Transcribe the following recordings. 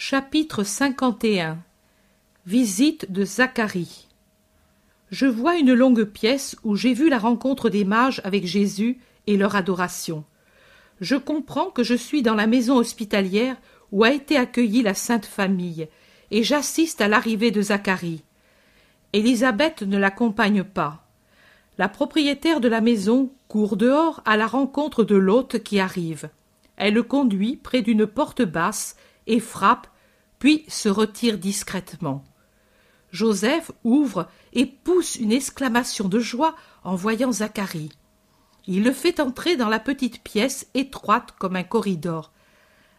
Chapitre 51 Visite de Zacharie Je vois une longue pièce où j'ai vu la rencontre des mages avec Jésus et leur adoration. Je comprends que je suis dans la maison hospitalière où a été accueillie la Sainte Famille, et j'assiste à l'arrivée de Zacharie. Élisabeth ne l'accompagne pas. La propriétaire de la maison court dehors à la rencontre de l'hôte qui arrive. Elle le conduit près d'une porte basse et frappe, puis se retire discrètement. Joseph ouvre et pousse une exclamation de joie en voyant Zacharie. Il le fait entrer dans la petite pièce étroite comme un corridor.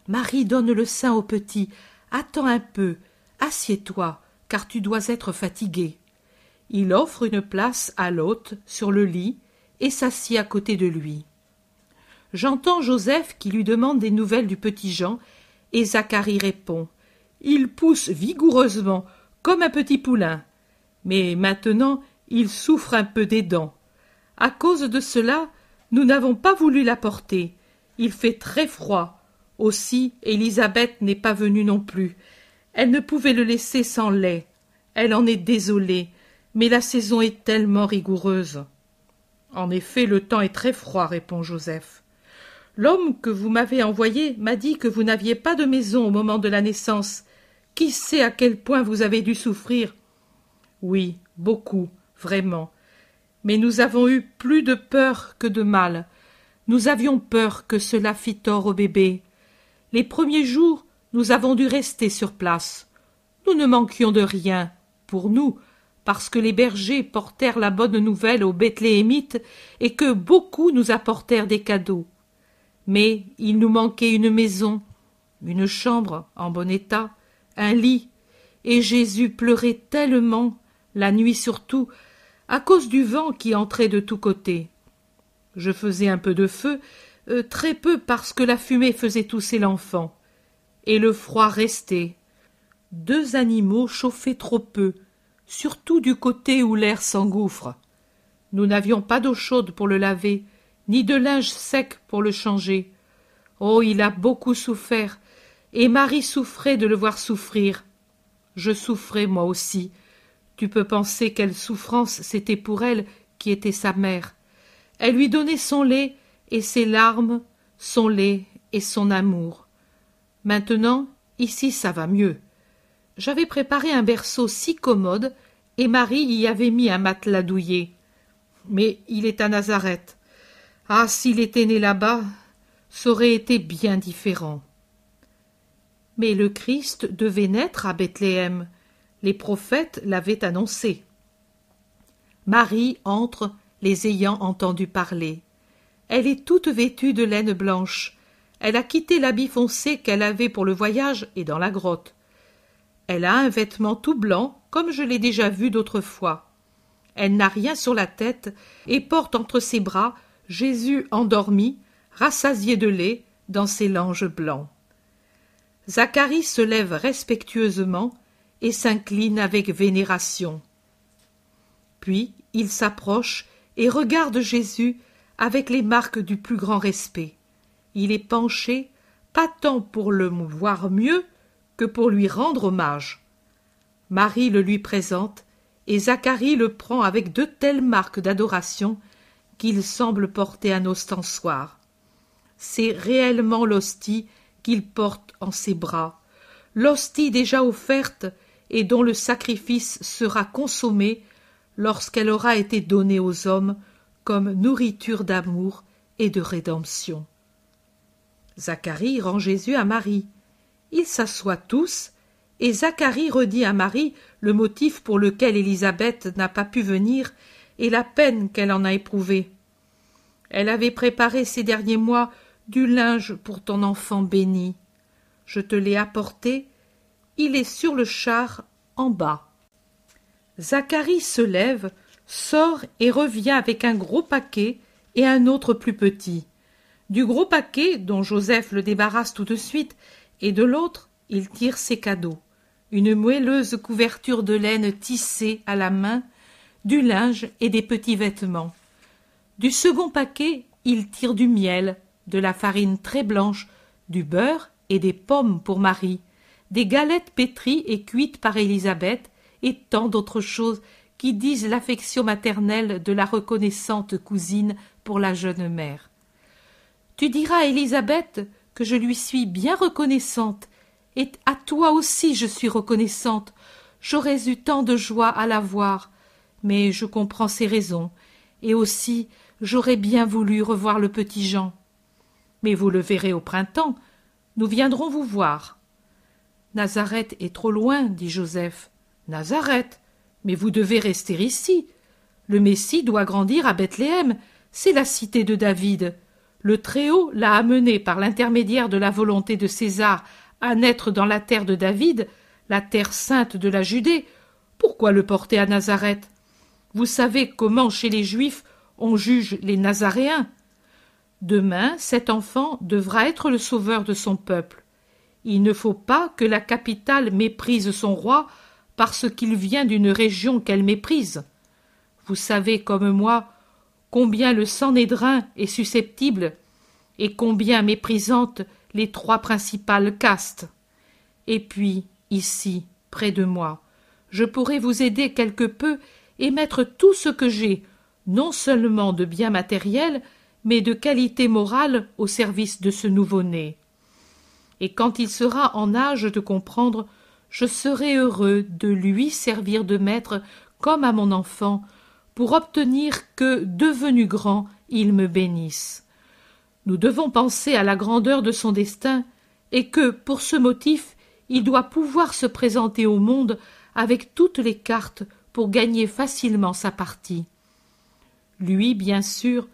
Marie donne le sein au petit. Attends un peu, assieds-toi, car tu dois être fatigué. Il offre une place à l'hôte sur le lit et s'assied à côté de lui. J'entends Joseph qui lui demande des nouvelles du petit Jean et Zacharie répond. Il pousse vigoureusement, comme un petit poulain. Mais maintenant, il souffre un peu des dents. À cause de cela, nous n'avons pas voulu l'apporter. Il fait très froid. Aussi, Élisabeth n'est pas venue non plus. Elle ne pouvait le laisser sans lait. Elle en est désolée, mais la saison est tellement rigoureuse. En effet, le temps est très froid, répond Joseph. L'homme que vous m'avez envoyé m'a dit que vous n'aviez pas de maison au moment de la naissance. Qui sait à quel point vous avez dû souffrir Oui, beaucoup, vraiment. Mais nous avons eu plus de peur que de mal. Nous avions peur que cela fît tort au bébé. Les premiers jours, nous avons dû rester sur place. Nous ne manquions de rien, pour nous, parce que les bergers portèrent la bonne nouvelle aux Bethléémites et que beaucoup nous apportèrent des cadeaux mais il nous manquait une maison, une chambre en bon état, un lit, et Jésus pleurait tellement, la nuit surtout, à cause du vent qui entrait de tous côtés. Je faisais un peu de feu, euh, très peu parce que la fumée faisait tousser l'enfant. Et le froid restait. Deux animaux chauffaient trop peu, surtout du côté où l'air s'engouffre. Nous n'avions pas d'eau chaude pour le laver, ni de linge sec pour le changer. Oh, il a beaucoup souffert, et Marie souffrait de le voir souffrir. Je souffrais moi aussi. Tu peux penser quelle souffrance c'était pour elle qui était sa mère. Elle lui donnait son lait et ses larmes, son lait et son amour. Maintenant, ici ça va mieux. J'avais préparé un berceau si commode, et Marie y avait mis un matelas douillet. Mais il est à Nazareth. Ah, s'il était né là-bas, ça aurait été bien différent. Mais le Christ devait naître à Bethléem. Les prophètes l'avaient annoncé. Marie entre, les ayant entendus parler. Elle est toute vêtue de laine blanche. Elle a quitté l'habit foncé qu'elle avait pour le voyage et dans la grotte. Elle a un vêtement tout blanc, comme je l'ai déjà vu d'autrefois. Elle n'a rien sur la tête et porte entre ses bras Jésus endormi, rassasié de lait, dans ses langes blancs. Zacharie se lève respectueusement et s'incline avec vénération. Puis il s'approche et regarde Jésus avec les marques du plus grand respect. Il est penché, pas tant pour le voir mieux que pour lui rendre hommage. Marie le lui présente, et Zacharie le prend avec de telles marques d'adoration qu'il semble porter un ostensoir. C'est réellement l'hostie qu'il porte en ses bras, l'hostie déjà offerte et dont le sacrifice sera consommé lorsqu'elle aura été donnée aux hommes comme nourriture d'amour et de rédemption. Zacharie rend Jésus à Marie. Ils s'assoient tous, et Zacharie redit à Marie le motif pour lequel Élisabeth n'a pas pu venir et la peine qu'elle en a éprouvée. Elle avait préparé ces derniers mois du linge pour ton enfant béni. Je te l'ai apporté, il est sur le char en bas. Zacharie se lève, sort et revient avec un gros paquet et un autre plus petit. Du gros paquet, dont Joseph le débarrasse tout de suite, et de l'autre, il tire ses cadeaux. Une moelleuse couverture de laine tissée à la main du linge et des petits vêtements. Du second paquet, il tire du miel, de la farine très blanche, du beurre et des pommes pour Marie, des galettes pétries et cuites par Élisabeth, et tant d'autres choses qui disent l'affection maternelle de la reconnaissante cousine pour la jeune mère. Tu diras à Élisabeth que je lui suis bien reconnaissante, et à toi aussi je suis reconnaissante. J'aurais eu tant de joie à la voir, mais je comprends ses raisons, et aussi j'aurais bien voulu revoir le petit Jean. Mais vous le verrez au printemps, nous viendrons vous voir. Nazareth est trop loin, dit Joseph. Nazareth. Mais vous devez rester ici. Le Messie doit grandir à Bethléem, c'est la cité de David. Le Très-Haut l'a amené par l'intermédiaire de la volonté de César à naître dans la terre de David, la terre sainte de la Judée. Pourquoi le porter à Nazareth vous savez comment chez les Juifs on juge les Nazaréens. Demain, cet enfant devra être le sauveur de son peuple. Il ne faut pas que la capitale méprise son roi parce qu'il vient d'une région qu'elle méprise. Vous savez comme moi combien le Sanhédrin est susceptible et combien méprisante les trois principales castes. Et puis, ici, près de moi, je pourrais vous aider quelque peu et mettre tout ce que j'ai, non seulement de biens matériels, mais de qualité morale au service de ce nouveau-né. Et quand il sera en âge de comprendre, je serai heureux de lui servir de maître comme à mon enfant, pour obtenir que, devenu grand, il me bénisse. Nous devons penser à la grandeur de son destin, et que, pour ce motif, il doit pouvoir se présenter au monde avec toutes les cartes pour gagner facilement sa partie. Lui, bien sûr,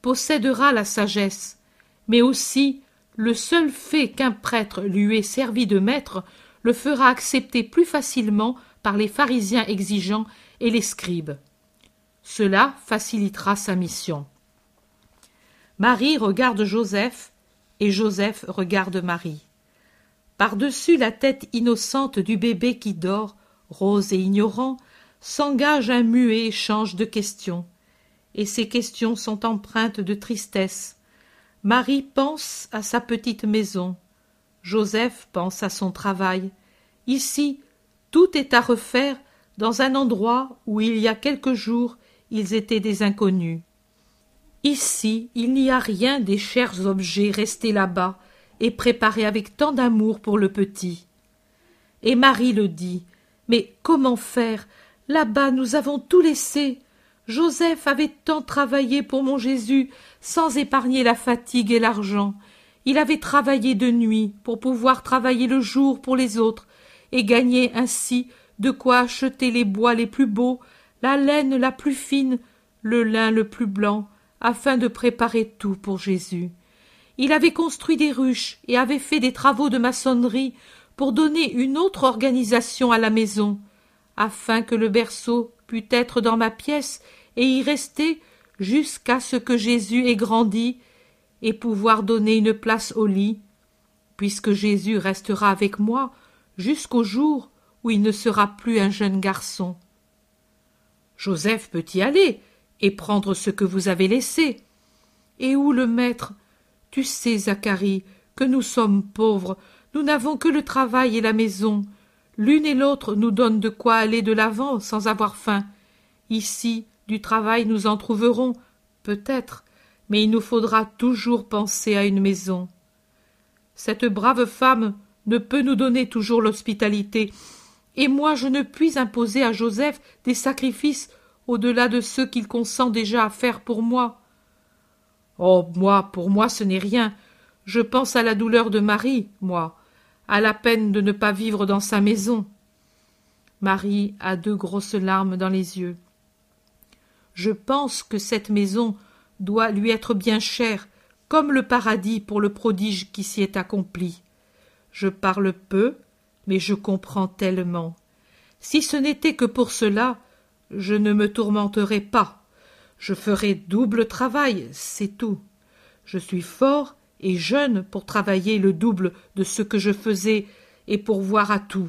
possédera la sagesse, mais aussi le seul fait qu'un prêtre lui ait servi de maître le fera accepter plus facilement par les pharisiens exigeants et les scribes. Cela facilitera sa mission. Marie regarde Joseph et Joseph regarde Marie. Par-dessus la tête innocente du bébé qui dort, rose et ignorant, s'engage un muet échange de questions et ces questions sont empreintes de tristesse marie pense à sa petite maison joseph pense à son travail ici tout est à refaire dans un endroit où il y a quelques jours ils étaient des inconnus ici il n'y a rien des chers objets restés là-bas et préparés avec tant d'amour pour le petit et marie le dit mais comment faire là-bas nous avons tout laissé. Joseph avait tant travaillé pour mon Jésus sans épargner la fatigue et l'argent. Il avait travaillé de nuit pour pouvoir travailler le jour pour les autres et gagner ainsi de quoi acheter les bois les plus beaux, la laine la plus fine, le lin le plus blanc, afin de préparer tout pour Jésus. Il avait construit des ruches et avait fait des travaux de maçonnerie pour donner une autre organisation à la maison afin que le berceau pût être dans ma pièce et y rester jusqu'à ce que Jésus ait grandi et pouvoir donner une place au lit, puisque Jésus restera avec moi jusqu'au jour où il ne sera plus un jeune garçon. Joseph peut y aller et prendre ce que vous avez laissé. Et où le maître Tu sais, Zacharie, que nous sommes pauvres, nous n'avons que le travail et la maison, L'une et l'autre nous donnent de quoi aller de l'avant sans avoir faim. Ici, du travail, nous en trouverons, peut-être, mais il nous faudra toujours penser à une maison. Cette brave femme ne peut nous donner toujours l'hospitalité, et moi je ne puis imposer à Joseph des sacrifices au-delà de ceux qu'il consent déjà à faire pour moi. Oh, moi, pour moi, ce n'est rien. Je pense à la douleur de Marie, moi à la peine de ne pas vivre dans sa maison. Marie a deux grosses larmes dans les yeux. Je pense que cette maison doit lui être bien chère, comme le paradis pour le prodige qui s'y est accompli. Je parle peu, mais je comprends tellement. Si ce n'était que pour cela, je ne me tourmenterais pas. Je ferais double travail, c'est tout. Je suis fort et jeune pour travailler le double de ce que je faisais et pour voir à tout.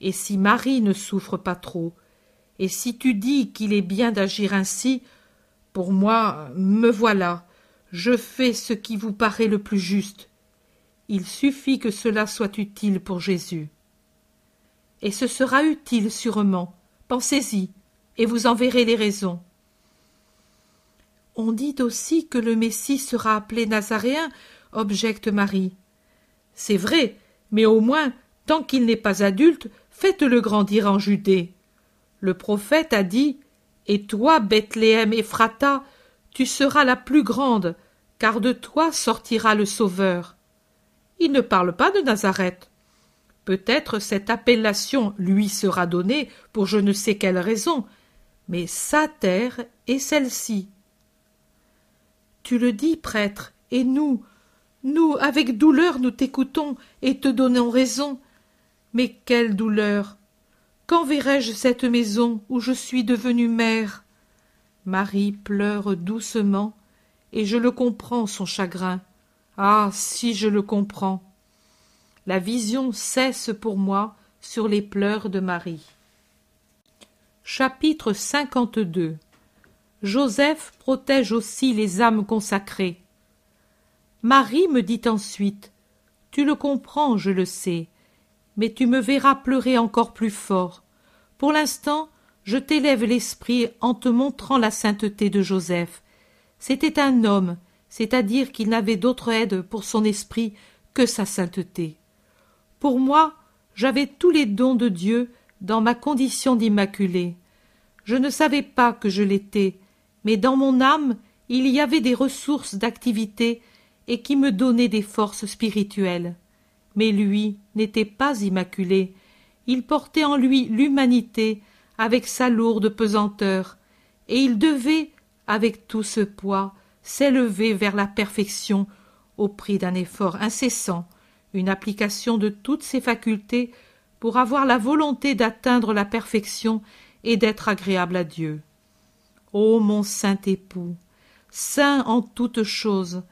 Et si Marie ne souffre pas trop, et si tu dis qu'il est bien d'agir ainsi, pour moi, me voilà, je fais ce qui vous paraît le plus juste. Il suffit que cela soit utile pour Jésus. Et ce sera utile sûrement. Pensez-y, et vous en verrez les raisons. On dit aussi que le Messie sera appelé Nazaréen, objecte Marie. C'est vrai, mais au moins, tant qu'il n'est pas adulte, faites-le grandir en Judée. Le prophète a dit Et toi, Bethléem Ephrata, tu seras la plus grande, car de toi sortira le Sauveur. Il ne parle pas de Nazareth. Peut-être cette appellation lui sera donnée pour je ne sais quelle raison, mais sa terre est celle-ci. Tu le dis, prêtre, et nous, nous, avec douleur, nous t'écoutons et te donnons raison. Mais quelle douleur Quand verrai-je cette maison où je suis devenue mère Marie pleure doucement, et je le comprends son chagrin. Ah, si je le comprends La vision cesse pour moi sur les pleurs de Marie. Chapitre Joseph protège aussi les âmes consacrées. Marie me dit ensuite Tu le comprends, je le sais, mais tu me verras pleurer encore plus fort. Pour l'instant, je t'élève l'esprit en te montrant la sainteté de Joseph. C'était un homme, c'est-à-dire qu'il n'avait d'autre aide pour son esprit que sa sainteté. Pour moi, j'avais tous les dons de Dieu dans ma condition d'immaculée. Je ne savais pas que je l'étais, mais dans mon âme il y avait des ressources d'activité et qui me donnaient des forces spirituelles. Mais lui n'était pas immaculé, il portait en lui l'humanité avec sa lourde pesanteur, et il devait, avec tout ce poids, s'élever vers la perfection au prix d'un effort incessant, une application de toutes ses facultés pour avoir la volonté d'atteindre la perfection et d'être agréable à Dieu. Ô mon saint époux, saint en toutes choses,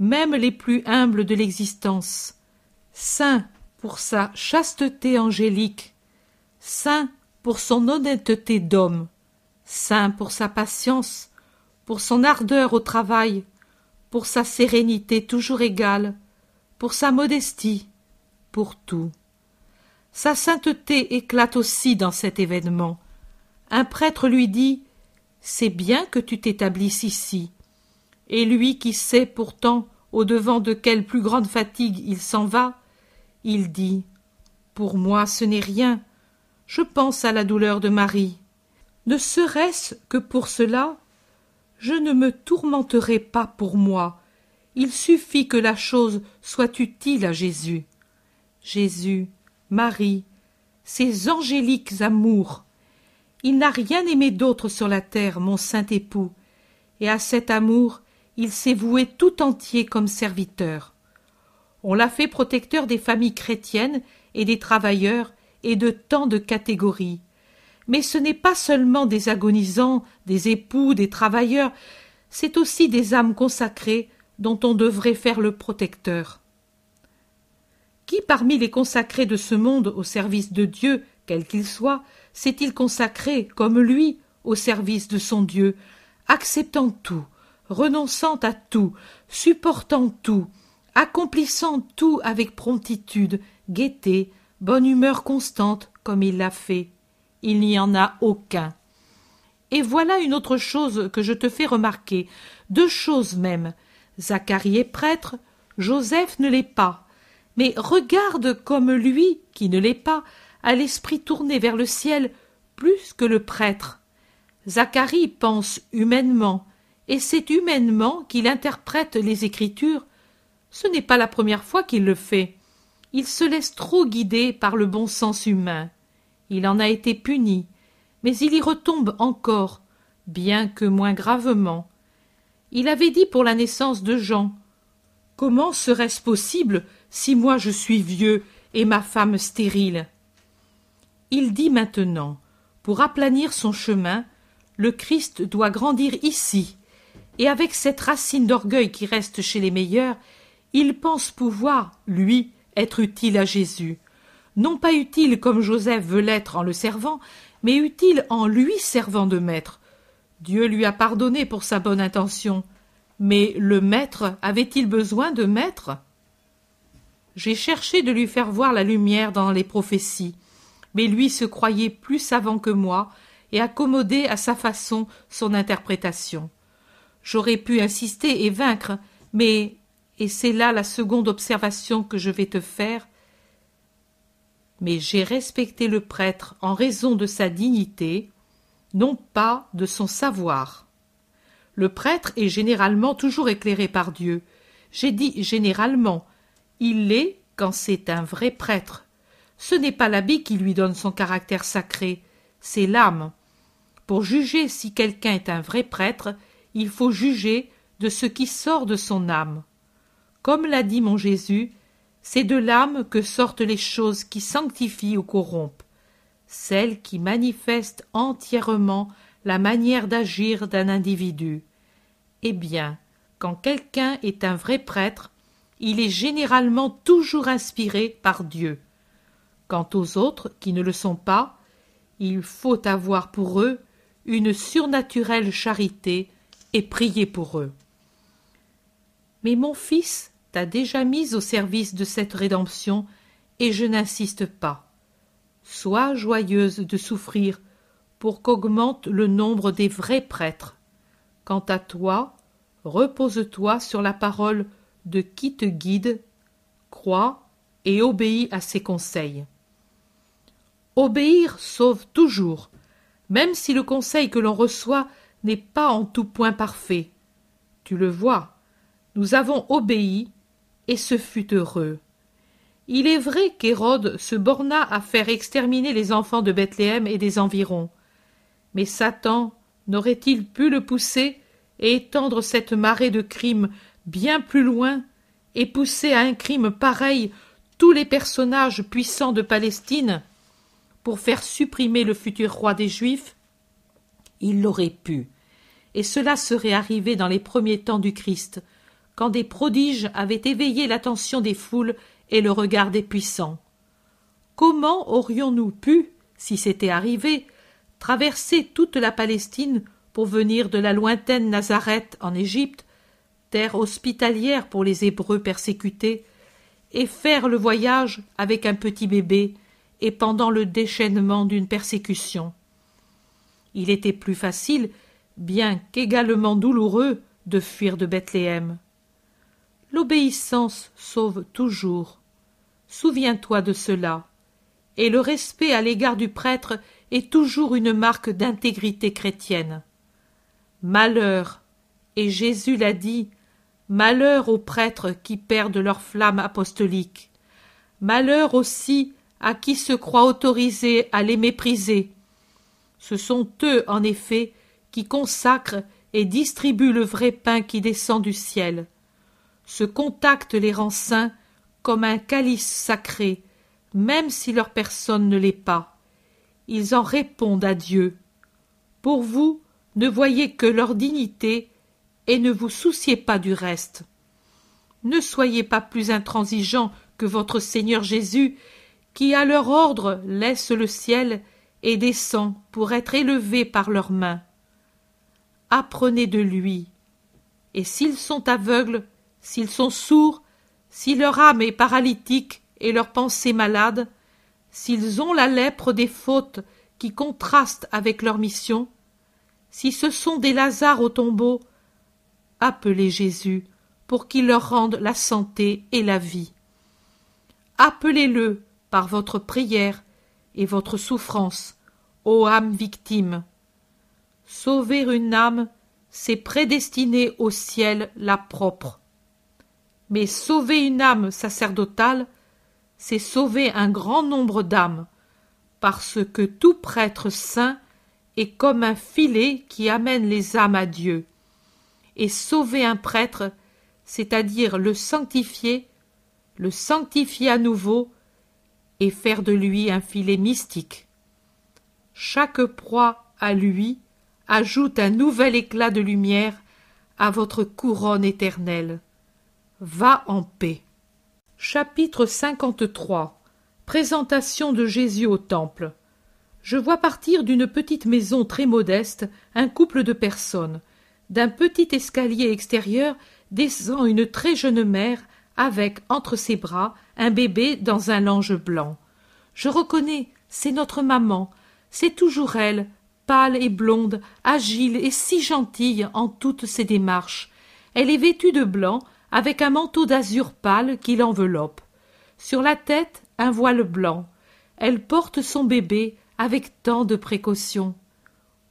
même les plus humbles de l'existence, saint pour sa chasteté angélique, saint pour son honnêteté d'homme, saint pour sa patience, pour son ardeur au travail, pour sa sérénité toujours égale, pour sa modestie, pour tout. Sa sainteté éclate aussi dans cet événement. Un prêtre lui dit c'est bien que tu t'établisses ici. Et lui qui sait pourtant au devant de quelle plus grande fatigue il s'en va, il dit. Pour moi ce n'est rien. Je pense à la douleur de Marie. Ne serait ce que pour cela, je ne me tourmenterai pas pour moi. Il suffit que la chose soit utile à Jésus. Jésus, Marie, ces angéliques amours il n'a rien aimé d'autre sur la terre, mon saint époux, et à cet amour il s'est voué tout entier comme serviteur. On l'a fait protecteur des familles chrétiennes et des travailleurs et de tant de catégories. Mais ce n'est pas seulement des agonisants, des époux, des travailleurs, c'est aussi des âmes consacrées dont on devrait faire le protecteur. Qui parmi les consacrés de ce monde au service de Dieu, quel qu'il soit, s'est-il consacré, comme lui, au service de son Dieu, acceptant tout, renonçant à tout, supportant tout, accomplissant tout avec promptitude, gaieté, bonne humeur constante, comme il l'a fait. Il n'y en a aucun. Et voilà une autre chose que je te fais remarquer, deux choses même. Zacharie est prêtre, Joseph ne l'est pas. Mais regarde comme lui, qui ne l'est pas, l'esprit tourné vers le ciel plus que le prêtre. Zacharie pense humainement, et c'est humainement qu'il interprète les Écritures. Ce n'est pas la première fois qu'il le fait. Il se laisse trop guider par le bon sens humain. Il en a été puni, mais il y retombe encore, bien que moins gravement. Il avait dit pour la naissance de Jean Comment serait-ce possible si moi je suis vieux et ma femme stérile il dit maintenant Pour aplanir son chemin, le Christ doit grandir ici, et avec cette racine d'orgueil qui reste chez les meilleurs, il pense pouvoir, lui, être utile à Jésus. Non pas utile comme Joseph veut l'être en le servant, mais utile en lui servant de maître. Dieu lui a pardonné pour sa bonne intention. Mais le maître avait-il besoin de maître J'ai cherché de lui faire voir la lumière dans les prophéties mais lui se croyait plus savant que moi et accommodait à sa façon son interprétation. J'aurais pu insister et vaincre, mais et c'est là la seconde observation que je vais te faire. Mais j'ai respecté le prêtre en raison de sa dignité, non pas de son savoir. Le prêtre est généralement toujours éclairé par Dieu. J'ai dit généralement, il l'est quand c'est un vrai prêtre, ce n'est pas l'habit qui lui donne son caractère sacré, c'est l'âme. Pour juger si quelqu'un est un vrai prêtre, il faut juger de ce qui sort de son âme. Comme l'a dit mon Jésus, c'est de l'âme que sortent les choses qui sanctifient ou corrompent, celles qui manifestent entièrement la manière d'agir d'un individu. Eh bien, quand quelqu'un est un vrai prêtre, il est généralement toujours inspiré par Dieu. Quant aux autres qui ne le sont pas, il faut avoir pour eux une surnaturelle charité et prier pour eux. Mais mon fils t'a déjà mis au service de cette rédemption et je n'insiste pas. Sois joyeuse de souffrir pour qu'augmente le nombre des vrais prêtres. Quant à toi, repose-toi sur la parole de qui te guide, crois et obéis à ses conseils. Obéir sauve toujours, même si le conseil que l'on reçoit n'est pas en tout point parfait. Tu le vois, nous avons obéi, et ce fut heureux. Il est vrai qu'Hérode se borna à faire exterminer les enfants de Bethléem et des environs. Mais Satan n'aurait-il pu le pousser et étendre cette marée de crimes bien plus loin et pousser à un crime pareil tous les personnages puissants de Palestine pour faire supprimer le futur roi des Juifs Il l'aurait pu. Et cela serait arrivé dans les premiers temps du Christ, quand des prodiges avaient éveillé l'attention des foules et le regard des puissants. Comment aurions-nous pu, si c'était arrivé, traverser toute la Palestine pour venir de la lointaine Nazareth en Égypte, terre hospitalière pour les Hébreux persécutés, et faire le voyage avec un petit bébé, et pendant le déchaînement d'une persécution. Il était plus facile, bien qu'également douloureux, de fuir de Bethléem. L'obéissance sauve toujours. Souviens-toi de cela. Et le respect à l'égard du prêtre est toujours une marque d'intégrité chrétienne. Malheur, et Jésus l'a dit, malheur aux prêtres qui perdent leur flamme apostolique. Malheur aussi à qui se croit autorisé à les mépriser. Ce sont eux, en effet, qui consacrent et distribuent le vrai pain qui descend du ciel. Ce contact les rend saints comme un calice sacré, même si leur personne ne l'est pas. Ils en répondent à Dieu. Pour vous, ne voyez que leur dignité et ne vous souciez pas du reste. Ne soyez pas plus intransigeants que votre Seigneur Jésus qui à leur ordre laisse le ciel et descend pour être élevé par leurs mains. Apprenez de lui. Et s'ils sont aveugles, s'ils sont sourds, si leur âme est paralytique et leur pensée malade, s'ils ont la lèpre des fautes qui contrastent avec leur mission, si ce sont des Lazars au tombeau, appelez Jésus pour qu'il leur rende la santé et la vie. Appelez-le par votre prière et votre souffrance, ô âme victime. Sauver une âme, c'est prédestiner au ciel la propre. Mais sauver une âme sacerdotale, c'est sauver un grand nombre d'âmes, parce que tout prêtre saint est comme un filet qui amène les âmes à Dieu. Et sauver un prêtre, c'est-à-dire le sanctifier, le sanctifier à nouveau, et faire de lui un filet mystique. Chaque proie à lui ajoute un nouvel éclat de lumière à votre couronne éternelle. Va en paix. Chapitre 53 Présentation de Jésus au temple. Je vois partir d'une petite maison très modeste un couple de personnes. D'un petit escalier extérieur descend une très jeune mère avec entre ses bras un bébé dans un linge blanc. Je reconnais, c'est notre maman, c'est toujours elle, pâle et blonde, agile et si gentille en toutes ses démarches. Elle est vêtue de blanc, avec un manteau d'azur pâle qui l'enveloppe. Sur la tête, un voile blanc. Elle porte son bébé avec tant de précaution.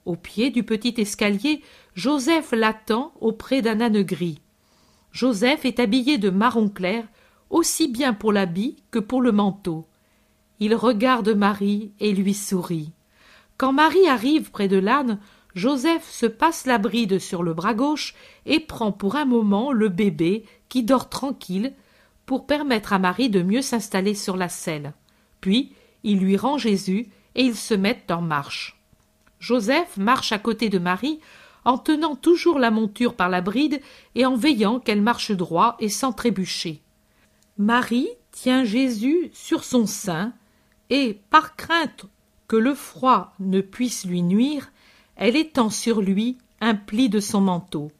Au pied du petit escalier, Joseph l'attend auprès d'un âne gris. Joseph est habillé de marron clair aussi bien pour l'habit que pour le manteau. Il regarde Marie et lui sourit. Quand Marie arrive près de l'âne, Joseph se passe la bride sur le bras gauche et prend pour un moment le bébé qui dort tranquille pour permettre à Marie de mieux s'installer sur la selle. Puis il lui rend Jésus et ils se mettent en marche. Joseph marche à côté de Marie en tenant toujours la monture par la bride et en veillant qu'elle marche droit et sans trébucher. Marie tient Jésus sur son sein, et, par crainte que le froid ne puisse lui nuire, elle étend sur lui un pli de son manteau.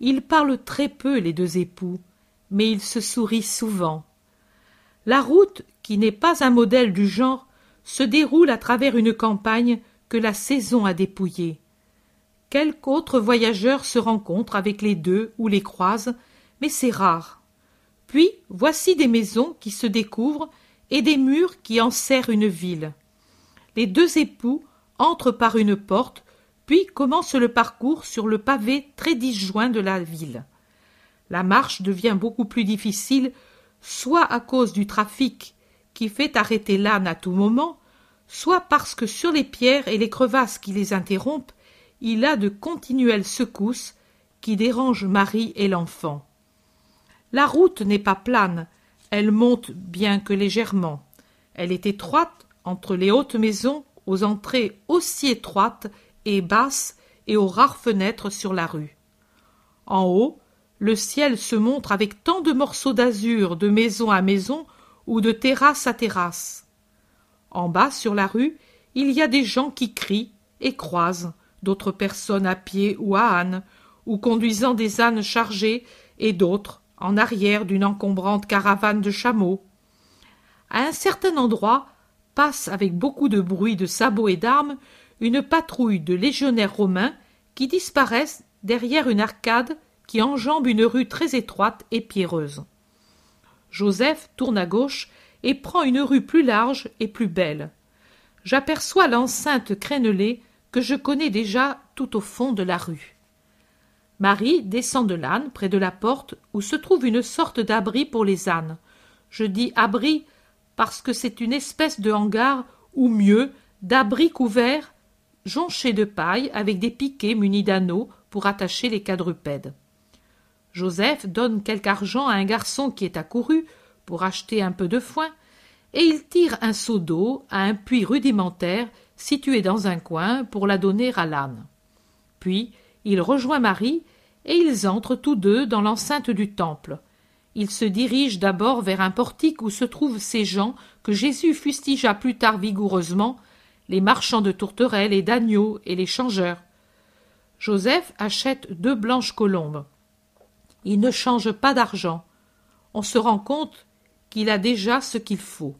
Ils parlent très peu les deux époux, mais ils se sourient souvent. La route, qui n'est pas un modèle du genre, se déroule à travers une campagne que la saison a dépouillée. Quelque autre voyageur se rencontre avec les deux ou les croise, mais c'est rare puis voici des maisons qui se découvrent et des murs qui enserrent une ville. Les deux époux entrent par une porte, puis commencent le parcours sur le pavé très disjoint de la ville. La marche devient beaucoup plus difficile, soit à cause du trafic qui fait arrêter l'âne à tout moment, soit parce que sur les pierres et les crevasses qui les interrompent, il a de continuelles secousses qui dérangent Marie et l'enfant. La route n'est pas plane, elle monte bien que légèrement. Elle est étroite entre les hautes maisons, aux entrées aussi étroites et basses et aux rares fenêtres sur la rue. En haut, le ciel se montre avec tant de morceaux d'azur de maison à maison ou de terrasse à terrasse. En bas, sur la rue, il y a des gens qui crient et croisent d'autres personnes à pied ou à âne, ou conduisant des ânes chargés et d'autres en arrière d'une encombrante caravane de chameaux. À un certain endroit passe avec beaucoup de bruit de sabots et d'armes une patrouille de légionnaires romains qui disparaissent derrière une arcade qui enjambe une rue très étroite et pierreuse. Joseph tourne à gauche et prend une rue plus large et plus belle. J'aperçois l'enceinte crénelée que je connais déjà tout au fond de la rue. Marie descend de l'âne près de la porte où se trouve une sorte d'abri pour les ânes. Je dis abri parce que c'est une espèce de hangar ou mieux d'abri couvert jonché de paille avec des piquets munis d'anneaux pour attacher les quadrupèdes. Joseph donne quelque argent à un garçon qui est accouru pour acheter un peu de foin, et il tire un seau d'eau à un puits rudimentaire situé dans un coin pour la donner à l'âne. Puis il rejoint Marie, et ils entrent tous deux dans l'enceinte du temple. Ils se dirigent d'abord vers un portique où se trouvent ces gens que Jésus fustigea plus tard vigoureusement, les marchands de tourterelles et d'agneaux et les changeurs. Joseph achète deux blanches colombes. Il ne change pas d'argent. On se rend compte qu'il a déjà ce qu'il faut.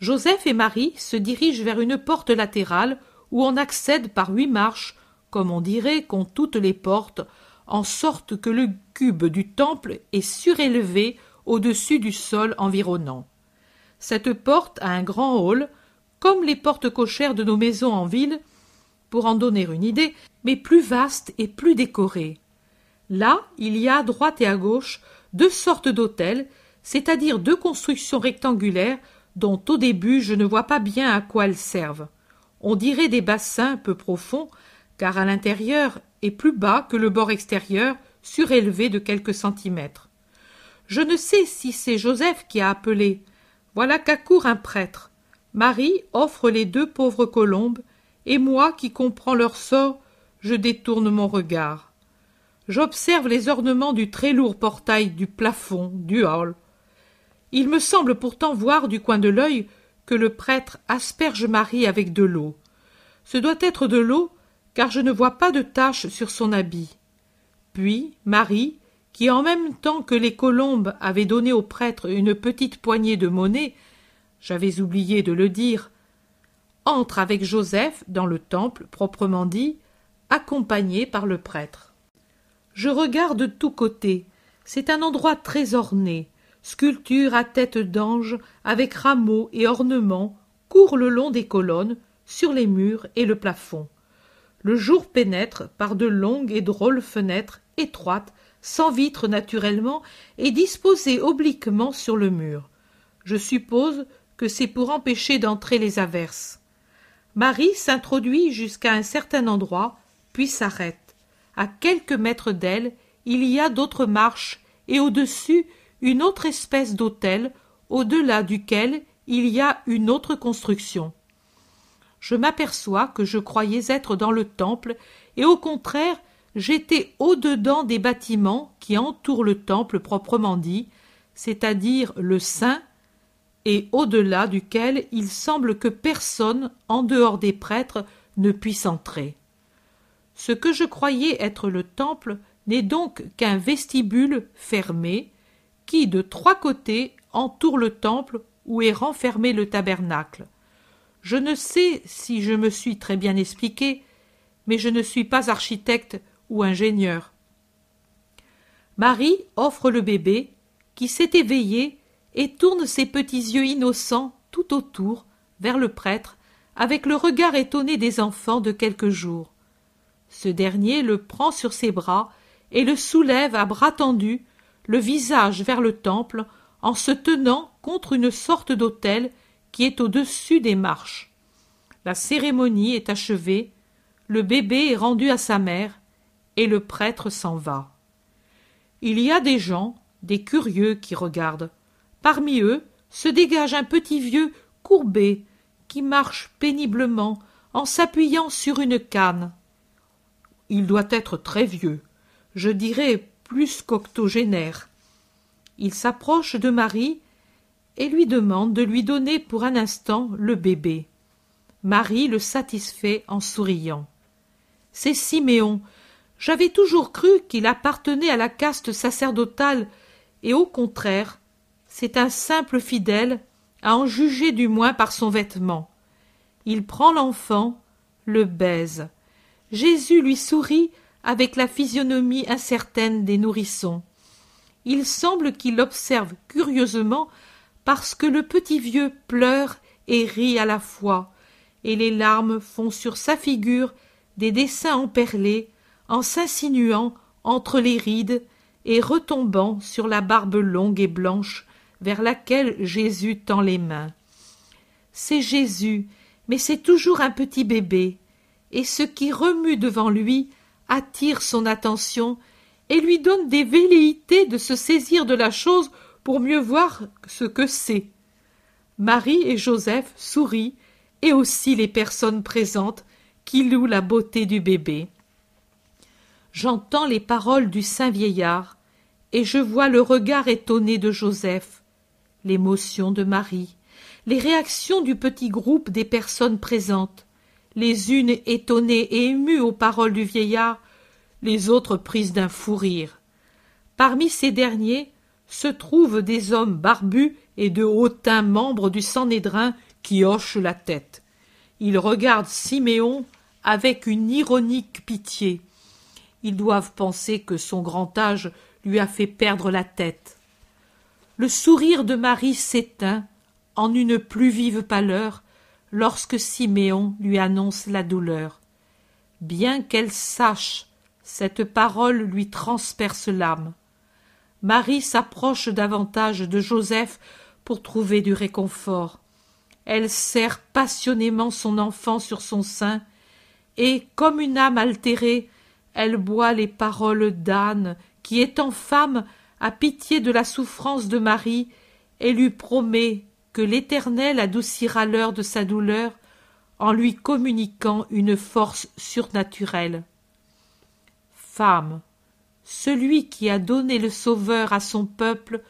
Joseph et Marie se dirigent vers une porte latérale où on accède par huit marches comme on dirait qu'ont toutes les portes, en sorte que le cube du temple est surélevé au-dessus du sol environnant. Cette porte a un grand hall, comme les portes cochères de nos maisons en ville, pour en donner une idée, mais plus vaste et plus décorée Là, il y a à droite et à gauche deux sortes d'autels, c'est-à-dire deux constructions rectangulaires dont au début je ne vois pas bien à quoi elles servent. On dirait des bassins peu profonds car à l'intérieur est plus bas que le bord extérieur, surélevé de quelques centimètres. Je ne sais si c'est Joseph qui a appelé. Voilà qu'accourt un prêtre. Marie offre les deux pauvres colombes, et moi qui comprends leur sort, je détourne mon regard. J'observe les ornements du très lourd portail, du plafond, du hall. Il me semble pourtant voir du coin de l'œil que le prêtre asperge Marie avec de l'eau. Ce doit être de l'eau car je ne vois pas de tache sur son habit. Puis Marie, qui en même temps que les colombes avait donné au prêtre une petite poignée de monnaie, j'avais oublié de le dire, entre avec Joseph dans le temple proprement dit, accompagné par le prêtre. Je regarde de tous côtés. C'est un endroit très orné. Sculptures à tête d'ange, avec rameaux et ornements, courent le long des colonnes, sur les murs et le plafond. Le jour pénètre par de longues et drôles fenêtres étroites, sans vitres naturellement, et disposées obliquement sur le mur. Je suppose que c'est pour empêcher d'entrer les averses. Marie s'introduit jusqu'à un certain endroit, puis s'arrête. À quelques mètres d'elle, il y a d'autres marches, et au-dessus, une autre espèce d'autel, au-delà duquel il y a une autre construction je m'aperçois que je croyais être dans le temple, et au contraire j'étais au dedans des bâtiments qui entourent le temple proprement dit, c'est-à-dire le saint, et au delà duquel il semble que personne, en dehors des prêtres, ne puisse entrer. Ce que je croyais être le temple n'est donc qu'un vestibule fermé, qui de trois côtés entoure le temple où est renfermé le tabernacle. Je ne sais si je me suis très bien expliqué, mais je ne suis pas architecte ou ingénieur. Marie offre le bébé, qui s'est éveillé et tourne ses petits yeux innocents tout autour vers le prêtre avec le regard étonné des enfants de quelques jours. Ce dernier le prend sur ses bras et le soulève à bras tendus, le visage vers le temple, en se tenant contre une sorte d'autel qui est au-dessus des marches. La cérémonie est achevée, le bébé est rendu à sa mère, et le prêtre s'en va. Il y a des gens, des curieux qui regardent. Parmi eux se dégage un petit vieux courbé qui marche péniblement en s'appuyant sur une canne. Il doit être très vieux, je dirais plus qu'octogénaire. Il s'approche de Marie et lui demande de lui donner pour un instant le bébé. Marie le satisfait en souriant. C'est Siméon. J'avais toujours cru qu'il appartenait à la caste sacerdotale, et au contraire, c'est un simple fidèle, à en juger du moins par son vêtement. Il prend l'enfant, le baise. Jésus lui sourit avec la physionomie incertaine des nourrissons. Il semble qu'il observe curieusement parce que le petit vieux pleure et rit à la fois, et les larmes font sur sa figure des dessins emperlés, en s'insinuant entre les rides et retombant sur la barbe longue et blanche vers laquelle Jésus tend les mains. C'est Jésus, mais c'est toujours un petit bébé, et ce qui remue devant lui attire son attention et lui donne des velléités de se saisir de la chose pour mieux voir ce que c'est. Marie et Joseph sourient, et aussi les personnes présentes qui louent la beauté du bébé. J'entends les paroles du saint vieillard, et je vois le regard étonné de Joseph, l'émotion de Marie, les réactions du petit groupe des personnes présentes, les unes étonnées et émues aux paroles du vieillard, les autres prises d'un fou rire. Parmi ces derniers, se trouvent des hommes barbus et de hautains membres du Sanhédrin qui hochent la tête. Ils regardent Siméon avec une ironique pitié. Ils doivent penser que son grand âge lui a fait perdre la tête. Le sourire de Marie s'éteint en une plus vive pâleur lorsque Siméon lui annonce la douleur. Bien qu'elle sache, cette parole lui transperce l'âme. Marie s'approche davantage de Joseph pour trouver du réconfort. Elle serre passionnément son enfant sur son sein, et, comme une âme altérée, elle boit les paroles d'Anne, qui, étant femme, a pitié de la souffrance de Marie, et lui promet que l'Éternel adoucira l'heure de sa douleur en lui communiquant une force surnaturelle. Femme, celui qui a donné le Sauveur à son peuple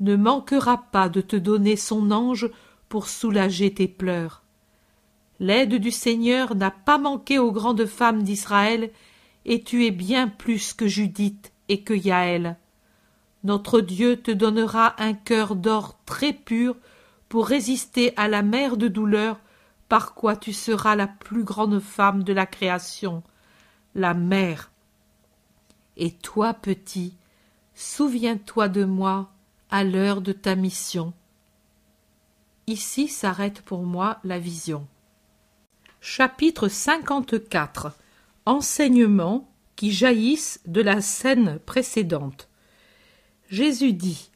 ne manquera pas de te donner son ange pour soulager tes pleurs. L'aide du Seigneur n'a pas manqué aux grandes femmes d'Israël, et tu es bien plus que Judith et que Yaël. Notre Dieu te donnera un cœur d'or très pur pour résister à la mer de douleur par quoi tu seras la plus grande femme de la création, la mère et toi, petit, souviens-toi de moi à l'heure de ta mission. Ici s'arrête pour moi la vision. Chapitre 54 Enseignements qui jaillissent de la scène précédente. Jésus dit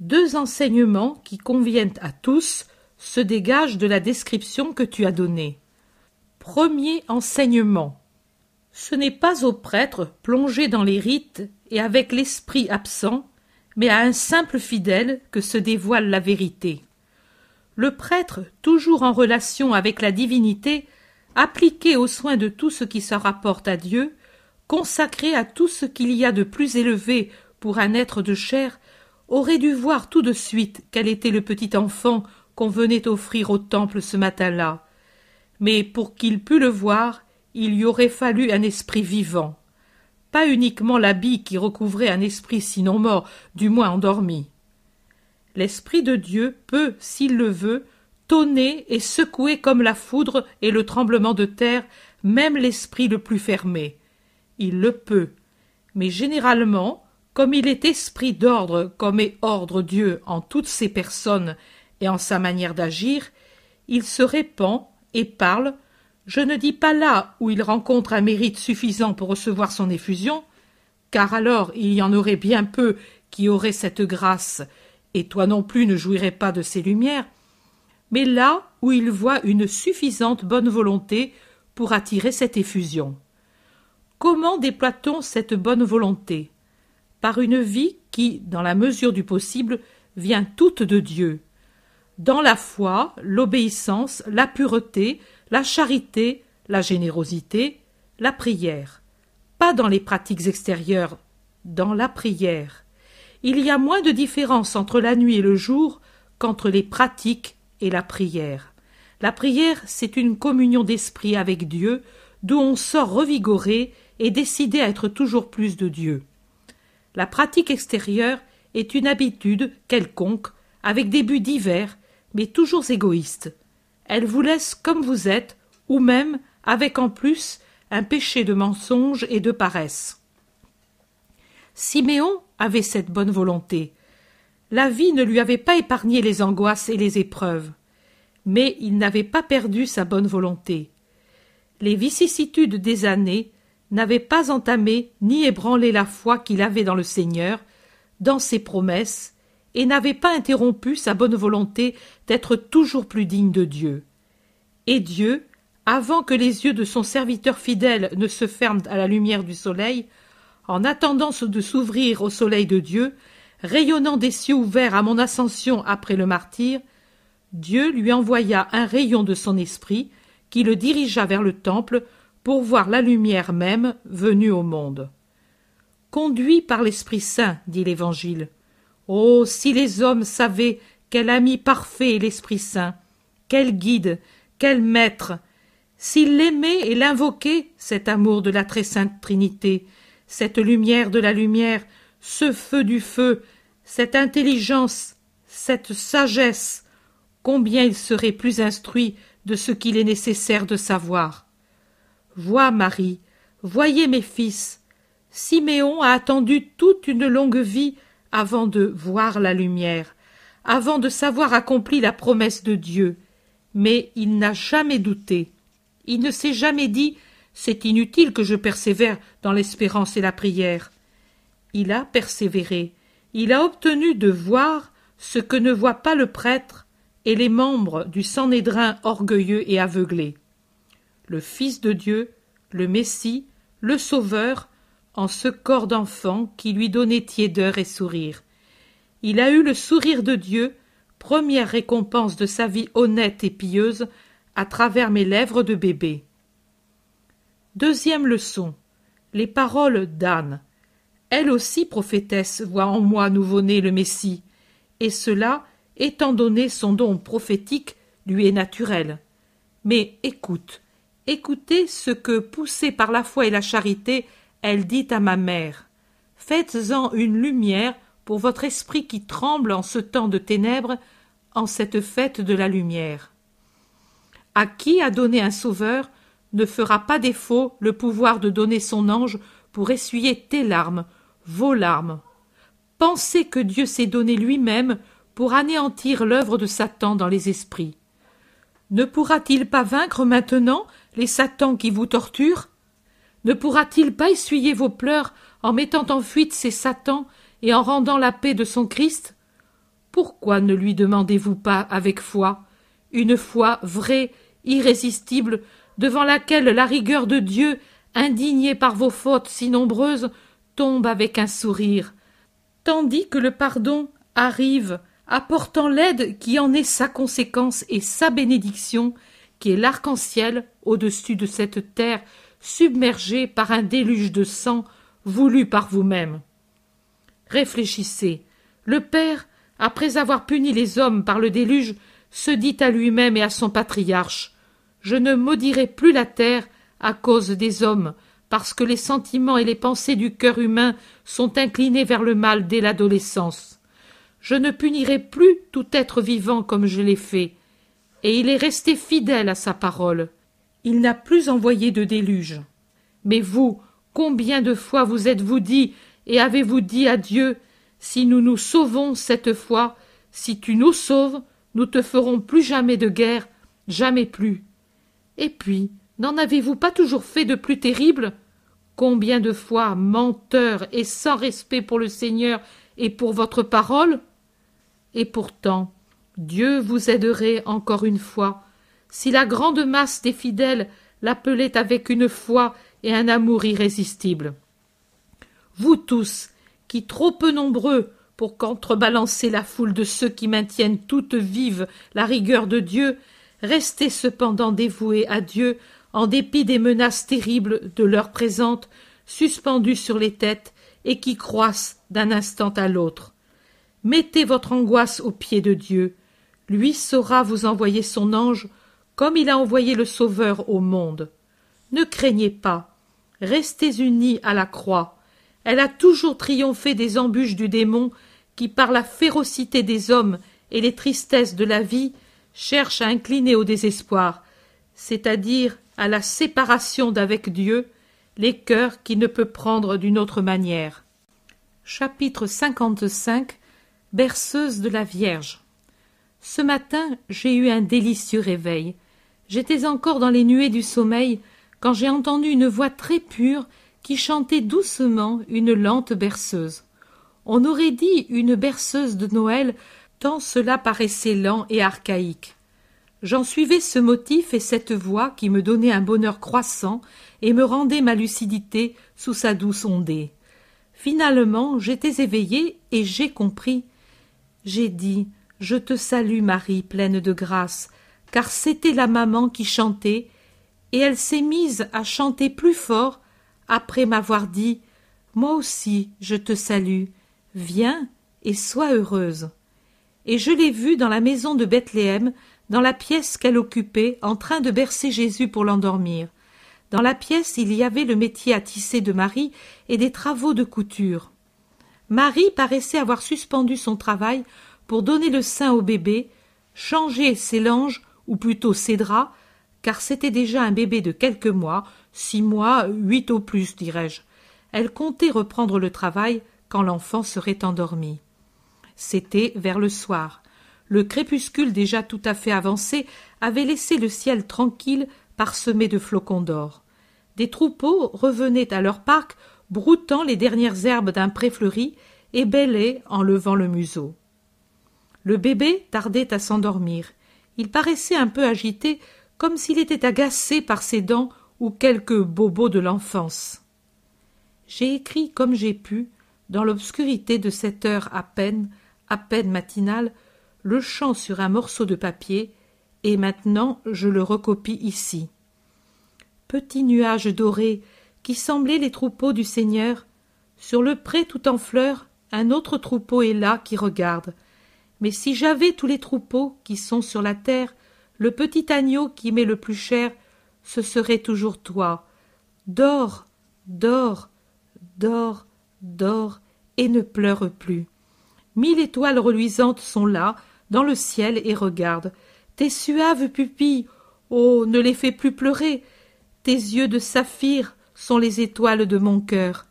Deux enseignements qui conviennent à tous se dégagent de la description que tu as donnée. Premier enseignement ce n'est pas au prêtre plongé dans les rites et avec l'esprit absent, mais à un simple fidèle que se dévoile la vérité. Le prêtre, toujours en relation avec la divinité, appliqué aux soins de tout ce qui se rapporte à Dieu, consacré à tout ce qu'il y a de plus élevé pour un être de chair, aurait dû voir tout de suite quel était le petit enfant qu'on venait offrir au temple ce matin-là. Mais pour qu'il pût le voir, il y aurait fallu un esprit vivant, pas uniquement l'habit qui recouvrait un esprit sinon mort, du moins endormi. L'esprit de Dieu peut, s'il le veut, tonner et secouer comme la foudre et le tremblement de terre même l'esprit le plus fermé. Il le peut. Mais généralement, comme il est esprit d'ordre, comme est ordre Dieu en toutes ses personnes et en sa manière d'agir, il se répand et parle je ne dis pas là où il rencontre un mérite suffisant pour recevoir son effusion, car alors il y en aurait bien peu qui auraient cette grâce, et toi non plus ne jouirais pas de ces lumières, mais là où il voit une suffisante bonne volonté pour attirer cette effusion. Comment déploie-t-on cette bonne volonté Par une vie qui, dans la mesure du possible, vient toute de Dieu. Dans la foi, l'obéissance, la pureté, la charité, la générosité, la prière. Pas dans les pratiques extérieures, dans la prière. Il y a moins de différence entre la nuit et le jour qu'entre les pratiques et la prière. La prière, c'est une communion d'esprit avec Dieu, d'où on sort revigoré et décidé à être toujours plus de Dieu. La pratique extérieure est une habitude quelconque, avec des buts divers, mais toujours égoïste elle vous laisse comme vous êtes, ou même avec en plus un péché de mensonge et de paresse. Siméon avait cette bonne volonté. La vie ne lui avait pas épargné les angoisses et les épreuves, mais il n'avait pas perdu sa bonne volonté. Les vicissitudes des années n'avaient pas entamé ni ébranlé la foi qu'il avait dans le Seigneur, dans ses promesses, et n'avait pas interrompu sa bonne volonté d'être toujours plus digne de Dieu. Et Dieu, avant que les yeux de son serviteur fidèle ne se ferment à la lumière du soleil, en attendant de s'ouvrir au soleil de Dieu, rayonnant des cieux ouverts à mon ascension après le martyre, Dieu lui envoya un rayon de son esprit qui le dirigea vers le temple pour voir la lumière même venue au monde. Conduit par l'Esprit Saint, dit l'Évangile, Oh. Si les hommes savaient quel ami parfait est l'Esprit Saint, quel guide, quel maître. S'ils l'aimaient et l'invoquaient, cet amour de la très sainte Trinité, cette lumière de la lumière, ce feu du feu, cette intelligence, cette sagesse, combien ils seraient plus instruits de ce qu'il est nécessaire de savoir. Vois, Marie, voyez mes fils. Siméon a attendu toute une longue vie avant de voir la lumière, avant de savoir accompli la promesse de Dieu. Mais il n'a jamais douté. Il ne s'est jamais dit C'est inutile que je persévère dans l'espérance et la prière. Il a persévéré. Il a obtenu de voir ce que ne voit pas le prêtre et les membres du Sanhédrin orgueilleux et aveuglé. Le Fils de Dieu, le Messie, le Sauveur, en ce corps d'enfant qui lui donnait tiédeur et sourire. Il a eu le sourire de Dieu, première récompense de sa vie honnête et pieuse, à travers mes lèvres de bébé. Deuxième leçon. Les paroles d'Anne. Elle aussi, prophétesse, voit en moi nouveau-né le Messie, et cela, étant donné son don prophétique, lui est naturel. Mais écoute, écoutez ce que, poussé par la foi et la charité, elle dit à ma mère Faites-en une lumière pour votre esprit qui tremble en ce temps de ténèbres, en cette fête de la lumière. À qui a donné un sauveur ne fera pas défaut le pouvoir de donner son ange pour essuyer tes larmes, vos larmes. Pensez que Dieu s'est donné lui-même pour anéantir l'œuvre de Satan dans les esprits. Ne pourra-t-il pas vaincre maintenant les Satans qui vous torturent ne pourra-t-il pas essuyer vos pleurs en mettant en fuite ses satans et en rendant la paix de son Christ Pourquoi ne lui demandez-vous pas avec foi Une foi vraie, irrésistible, devant laquelle la rigueur de Dieu, indignée par vos fautes si nombreuses, tombe avec un sourire, tandis que le pardon arrive, apportant l'aide qui en est sa conséquence et sa bénédiction, qui est l'arc-en-ciel au-dessus de cette terre submergé par un déluge de sang voulu par vous-même. Réfléchissez. Le Père, après avoir puni les hommes par le déluge, se dit à lui-même et à son patriarche Je ne maudirai plus la terre à cause des hommes, parce que les sentiments et les pensées du cœur humain sont inclinés vers le mal dès l'adolescence. Je ne punirai plus tout être vivant comme je l'ai fait. Et il est resté fidèle à sa parole il n'a plus envoyé de déluge. Mais vous, combien de fois vous êtes-vous dit et avez-vous dit à Dieu Si nous nous sauvons cette fois, si tu nous sauves, nous te ferons plus jamais de guerre, jamais plus. Et puis, n'en avez-vous pas toujours fait de plus terrible Combien de fois, menteur et sans respect pour le Seigneur et pour votre parole Et pourtant, Dieu vous aiderait encore une fois, si la grande masse des fidèles l'appelait avec une foi et un amour irrésistibles. Vous tous, qui trop peu nombreux pour contrebalancer la foule de ceux qui maintiennent toute vive la rigueur de Dieu, restez cependant dévoués à Dieu en dépit des menaces terribles de l'heure présente, suspendues sur les têtes et qui croissent d'un instant à l'autre. Mettez votre angoisse aux pieds de Dieu. Lui saura vous envoyer son ange comme il a envoyé le Sauveur au monde. Ne craignez pas, restez unis à la croix. Elle a toujours triomphé des embûches du démon qui, par la férocité des hommes et les tristesses de la vie, cherche à incliner au désespoir, c'est-à-dire à la séparation d'avec Dieu, les cœurs qui ne peuvent prendre d'une autre manière. Chapitre 55 Berceuse de la Vierge Ce matin, j'ai eu un délicieux réveil j'étais encore dans les nuées du sommeil quand j'ai entendu une voix très pure qui chantait doucement une lente berceuse on aurait dit une berceuse de noël tant cela paraissait lent et archaïque j'en suivais ce motif et cette voix qui me donnait un bonheur croissant et me rendait ma lucidité sous sa douce ondée finalement j'étais éveillé et j'ai compris j'ai dit je te salue marie pleine de grâce car c'était la maman qui chantait, et elle s'est mise à chanter plus fort après m'avoir dit Moi aussi, je te salue, viens et sois heureuse. Et je l'ai vue dans la maison de Bethléem, dans la pièce qu'elle occupait, en train de bercer Jésus pour l'endormir. Dans la pièce, il y avait le métier à tisser de Marie et des travaux de couture. Marie paraissait avoir suspendu son travail pour donner le sein au bébé, changer ses langes ou plutôt cédra, car c'était déjà un bébé de quelques mois, six mois, huit au plus, dirais-je. Elle comptait reprendre le travail quand l'enfant serait endormi. C'était vers le soir. Le crépuscule déjà tout à fait avancé avait laissé le ciel tranquille parsemé de flocons d'or. Des troupeaux revenaient à leur parc, broutant les dernières herbes d'un pré fleuri et bêlaient en levant le museau. Le bébé tardait à s'endormir. Il paraissait un peu agité, comme s'il était agacé par ses dents ou quelque bobo de l'enfance. J'ai écrit comme j'ai pu, dans l'obscurité de cette heure à peine, à peine matinale, le chant sur un morceau de papier, et maintenant je le recopie ici. Petits nuages dorés qui semblaient les troupeaux du Seigneur, sur le pré tout en fleurs, un autre troupeau est là qui regarde, mais si j'avais tous les troupeaux qui sont sur la terre, le petit agneau qui m'est le plus cher, ce serait toujours toi. Dors, dors, dors, dors, et ne pleure plus. Mille étoiles reluisantes sont là, dans le ciel, et regardent. Tes suaves pupilles, oh, ne les fais plus pleurer. Tes yeux de saphir sont les étoiles de mon cœur.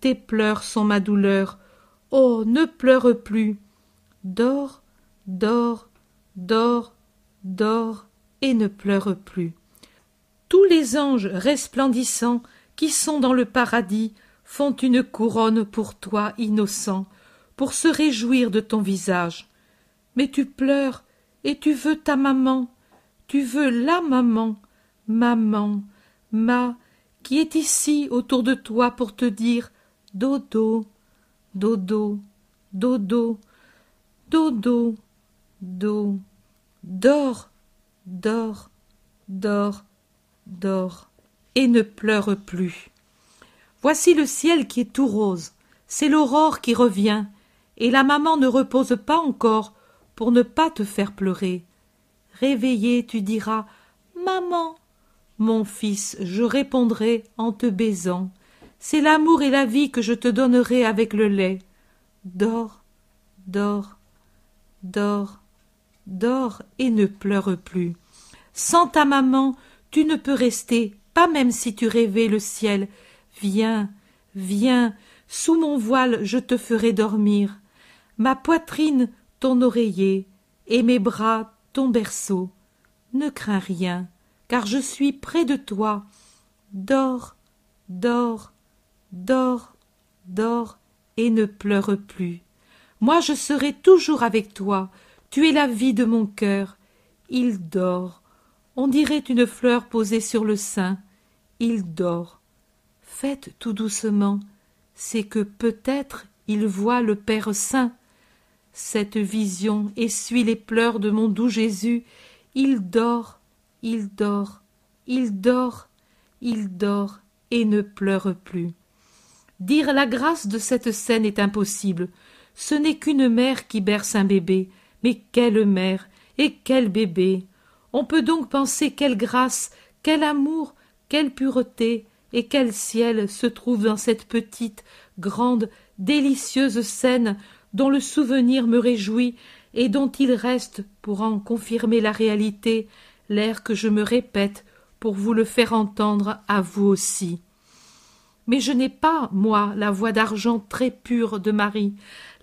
Tes pleurs sont ma douleur. Oh, ne pleure plus. Dors, dors, dors, dors, et ne pleure plus. Tous les anges resplendissants qui sont dans le paradis font une couronne pour toi, innocent, pour se réjouir de ton visage. Mais tu pleures, et tu veux ta maman, tu veux la maman, maman, ma, qui est ici autour de toi pour te dire dodo, dodo, dodo, dodo, do, dors, dors, dors, dors, et ne pleure plus. Voici le ciel qui est tout rose, c'est l'aurore qui revient, et la maman ne repose pas encore pour ne pas te faire pleurer. Réveillé, tu diras Maman, mon fils, je répondrai en te baisant. C'est l'amour et la vie que je te donnerai avec le lait. Dors, dors, Dors, dors et ne pleure plus. Sans ta maman, tu ne peux rester, pas même si tu rêvais le ciel. Viens, viens, sous mon voile je te ferai dormir. Ma poitrine, ton oreiller, et mes bras, ton berceau. Ne crains rien, car je suis près de toi. Dors, dors, dors, dors, et ne pleure plus. Moi je serai toujours avec toi. Tu es la vie de mon cœur. Il dort. On dirait une fleur posée sur le sein. Il dort. Faites tout doucement. C'est que peut-être il voit le Père Saint. Cette vision essuie les pleurs de mon doux Jésus. Il dort, il dort, il dort, il dort et ne pleure plus. Dire la grâce de cette scène est impossible. Ce n'est qu'une mère qui berce un bébé. Mais quelle mère et quel bébé On peut donc penser quelle grâce, quel amour, quelle pureté et quel ciel se trouve dans cette petite, grande, délicieuse scène dont le souvenir me réjouit et dont il reste, pour en confirmer la réalité, l'air que je me répète pour vous le faire entendre à vous aussi mais je n'ai pas, moi, la voix d'argent très pure de Marie,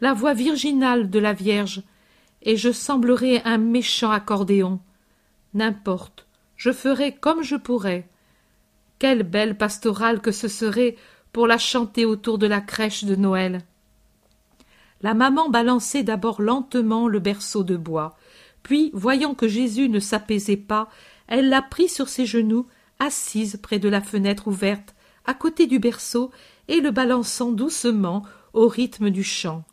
la voix virginale de la Vierge, et je semblerai un méchant accordéon. N'importe, je ferai comme je pourrai. Quelle belle pastorale que ce serait pour la chanter autour de la crèche de Noël. La maman balançait d'abord lentement le berceau de bois, puis, voyant que Jésus ne s'apaisait pas, elle la prit sur ses genoux, assise près de la fenêtre ouverte, à côté du berceau et le balançant doucement au rythme du chant.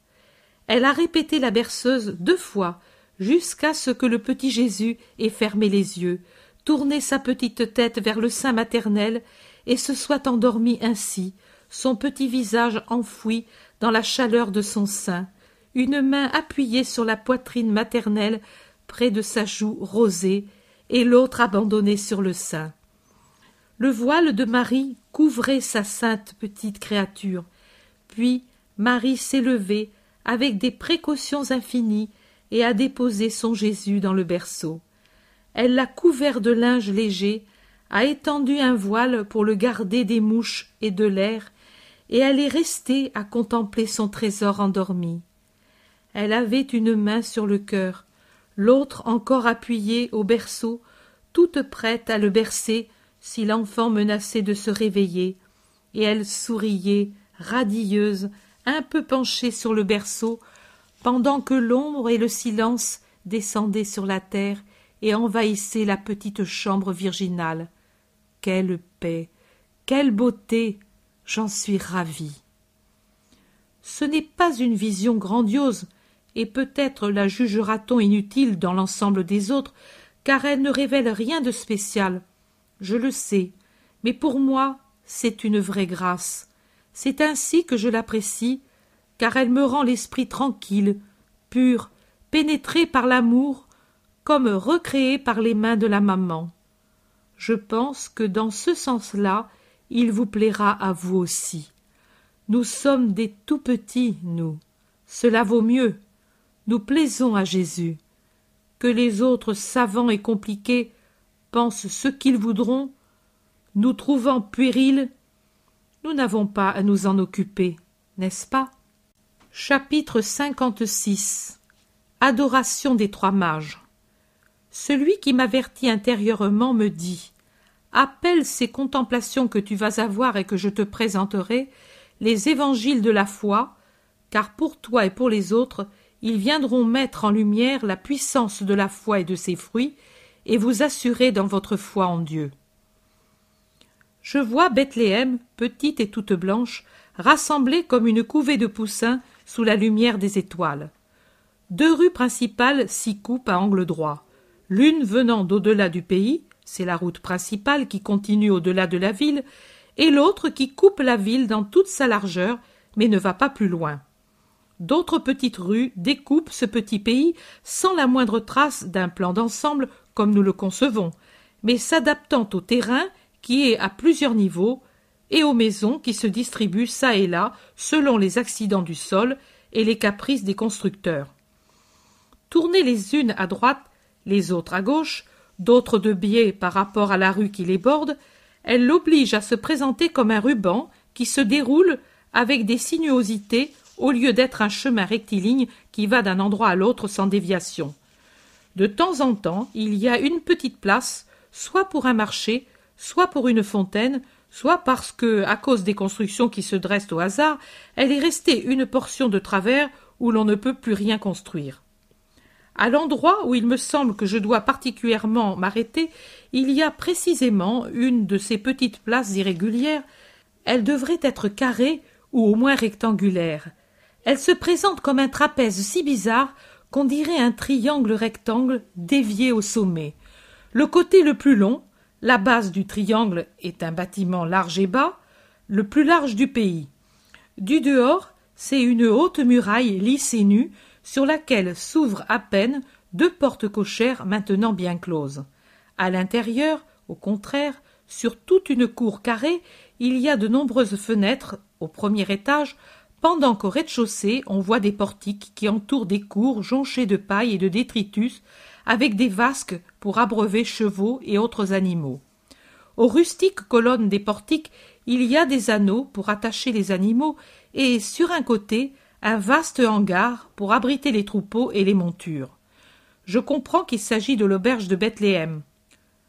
Elle a répété la berceuse deux fois, jusqu'à ce que le petit Jésus ait fermé les yeux, tourné sa petite tête vers le sein maternel, et se soit endormi ainsi, son petit visage enfoui dans la chaleur de son sein, une main appuyée sur la poitrine maternelle près de sa joue rosée, et l'autre abandonnée sur le sein. Le voile de Marie couvrait sa sainte petite créature. Puis Marie s'est levée avec des précautions infinies et a déposé son Jésus dans le berceau. Elle l'a couvert de linge léger, a étendu un voile pour le garder des mouches et de l'air, et elle est restée à contempler son trésor endormi. Elle avait une main sur le cœur, l'autre encore appuyée au berceau, toute prête à le bercer si l'enfant menaçait de se réveiller, et elle souriait, radieuse, un peu penchée sur le berceau, pendant que l'ombre et le silence descendaient sur la terre et envahissaient la petite chambre virginale. Quelle paix, quelle beauté, j'en suis ravie. Ce n'est pas une vision grandiose, et peut-être la jugera-t-on inutile dans l'ensemble des autres, car elle ne révèle rien de spécial, je le sais, mais pour moi c'est une vraie grâce. C'est ainsi que je l'apprécie, car elle me rend l'esprit tranquille, pur, pénétré par l'amour, comme recréé par les mains de la maman. Je pense que dans ce sens-là, il vous plaira à vous aussi. Nous sommes des tout petits, nous. Cela vaut mieux. Nous plaisons à Jésus. Que les autres savants et compliqués pensent ce qu'ils voudront, nous trouvant puérils, nous n'avons pas à nous en occuper, n'est-ce pas Chapitre 56 Adoration des trois mages Celui qui m'avertit intérieurement me dit Appelle ces contemplations que tu vas avoir et que je te présenterai les évangiles de la foi, car pour toi et pour les autres, ils viendront mettre en lumière la puissance de la foi et de ses fruits, et vous assurer dans votre foi en Dieu. Je vois Bethléem, petite et toute blanche, rassemblée comme une couvée de poussins sous la lumière des étoiles. Deux rues principales s'y coupent à angle droit, l'une venant d'au-delà du pays, c'est la route principale qui continue au-delà de la ville, et l'autre qui coupe la ville dans toute sa largeur, mais ne va pas plus loin. D'autres petites rues découpent ce petit pays sans la moindre trace d'un plan d'ensemble comme nous le concevons, mais s'adaptant au terrain qui est à plusieurs niveaux et aux maisons qui se distribuent çà et là selon les accidents du sol et les caprices des constructeurs. Tournées les unes à droite, les autres à gauche, d'autres de biais par rapport à la rue qui les borde, elles l'obligent à se présenter comme un ruban qui se déroule avec des sinuosités au lieu d'être un chemin rectiligne qui va d'un endroit à l'autre sans déviation. De temps en temps, il y a une petite place, soit pour un marché, soit pour une fontaine, soit parce que, à cause des constructions qui se dressent au hasard, elle est restée une portion de travers où l'on ne peut plus rien construire. À l'endroit où il me semble que je dois particulièrement m'arrêter, il y a précisément une de ces petites places irrégulières. Elle devrait être carrée ou au moins rectangulaire. Elle se présente comme un trapèze si bizarre qu'on dirait un triangle rectangle dévié au sommet. Le côté le plus long, la base du triangle est un bâtiment large et bas, le plus large du pays. Du dehors, c'est une haute muraille lisse et nue sur laquelle s'ouvrent à peine deux portes cochères maintenant bien closes. À l'intérieur, au contraire, sur toute une cour carrée, il y a de nombreuses fenêtres au premier étage pendant qu'au rez-de-chaussée on voit des portiques qui entourent des cours jonchées de paille et de détritus, avec des vasques pour abreuver chevaux et autres animaux. Aux rustiques colonnes des portiques, il y a des anneaux pour attacher les animaux et, sur un côté, un vaste hangar pour abriter les troupeaux et les montures. Je comprends qu'il s'agit de l'auberge de Bethléem.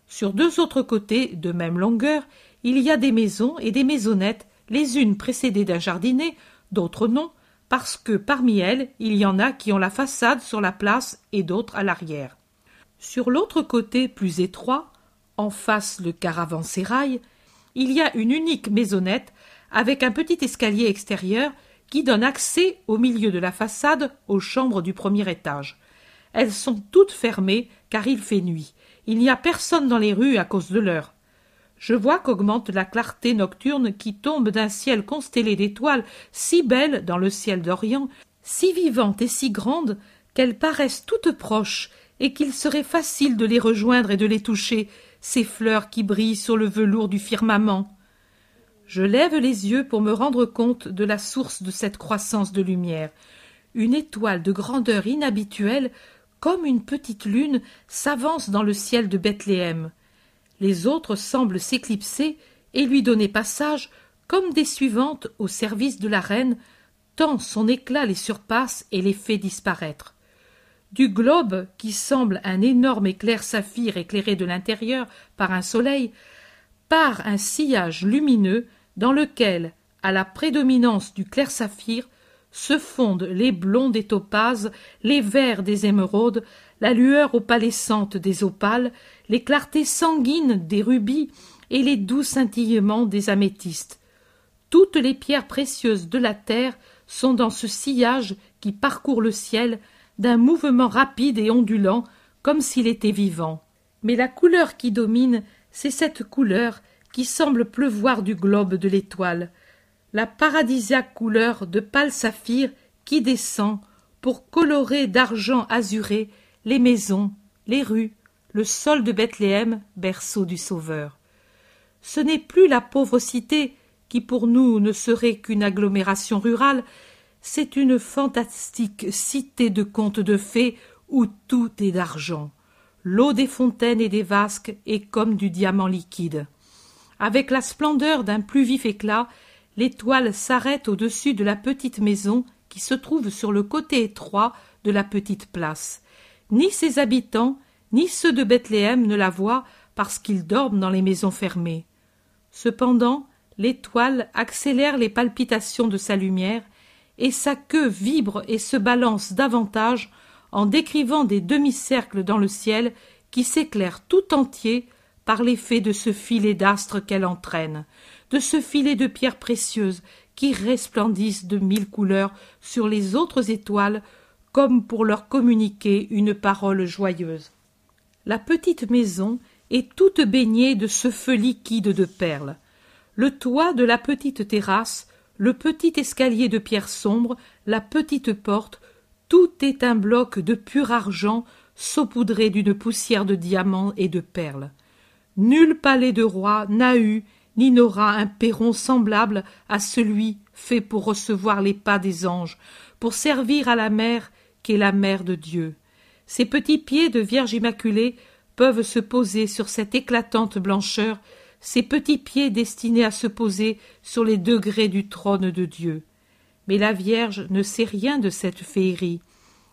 Sur deux autres côtés, de même longueur, il y a des maisons et des maisonnettes, les unes précédées d'un jardinet, d'autres non, parce que parmi elles, il y en a qui ont la façade sur la place et d'autres à l'arrière. Sur l'autre côté plus étroit, en face le caravansérail, il y a une unique maisonnette avec un petit escalier extérieur qui donne accès au milieu de la façade aux chambres du premier étage. Elles sont toutes fermées car il fait nuit. Il n'y a personne dans les rues à cause de l'heure je vois qu'augmente la clarté nocturne qui tombe d'un ciel constellé d'étoiles si belles dans le ciel d'Orient, si vivantes et si grandes qu'elles paraissent toutes proches et qu'il serait facile de les rejoindre et de les toucher, ces fleurs qui brillent sur le velours du firmament. Je lève les yeux pour me rendre compte de la source de cette croissance de lumière. Une étoile de grandeur inhabituelle, comme une petite lune, s'avance dans le ciel de Bethléem les autres semblent s'éclipser et lui donner passage comme des suivantes au service de la reine, tant son éclat les surpasse et les fait disparaître. Du globe, qui semble un énorme éclair saphir éclairé de l'intérieur par un soleil, part un sillage lumineux dans lequel, à la prédominance du clair saphir, se fondent les blonds des topazes, les verts des émeraudes, la lueur opalescente des opales, les clartés sanguines des rubis et les doux scintillements des améthystes. Toutes les pierres précieuses de la terre sont dans ce sillage qui parcourt le ciel d'un mouvement rapide et ondulant comme s'il était vivant. Mais la couleur qui domine, c'est cette couleur qui semble pleuvoir du globe de l'étoile, la paradisiaque couleur de pâle saphir qui descend pour colorer d'argent azuré les maisons, les rues, le sol de Bethléem, berceau du Sauveur. Ce n'est plus la pauvre cité qui pour nous ne serait qu'une agglomération rurale, c'est une fantastique cité de contes de fées où tout est d'argent. L'eau des fontaines et des vasques est comme du diamant liquide. Avec la splendeur d'un plus vif éclat, l'étoile s'arrête au-dessus de la petite maison qui se trouve sur le côté étroit de la petite place ni ses habitants, ni ceux de Bethléem ne la voient parce qu'ils dorment dans les maisons fermées. Cependant, l'étoile accélère les palpitations de sa lumière, et sa queue vibre et se balance davantage en décrivant des demi-cercles dans le ciel qui s'éclairent tout entier par l'effet de ce filet d'astres qu'elle entraîne, de ce filet de pierres précieuses qui resplendissent de mille couleurs sur les autres étoiles comme pour leur communiquer une parole joyeuse. La petite maison est toute baignée de ce feu liquide de perles. Le toit de la petite terrasse, le petit escalier de pierre sombre, la petite porte, tout est un bloc de pur argent saupoudré d'une poussière de diamants et de perles. Nul palais de roi n'a eu ni n'aura un perron semblable à celui fait pour recevoir les pas des anges, pour servir à la mer qu'est la mère de Dieu. Ses petits pieds de Vierge Immaculée peuvent se poser sur cette éclatante blancheur, ces petits pieds destinés à se poser sur les degrés du trône de Dieu. Mais la Vierge ne sait rien de cette féerie.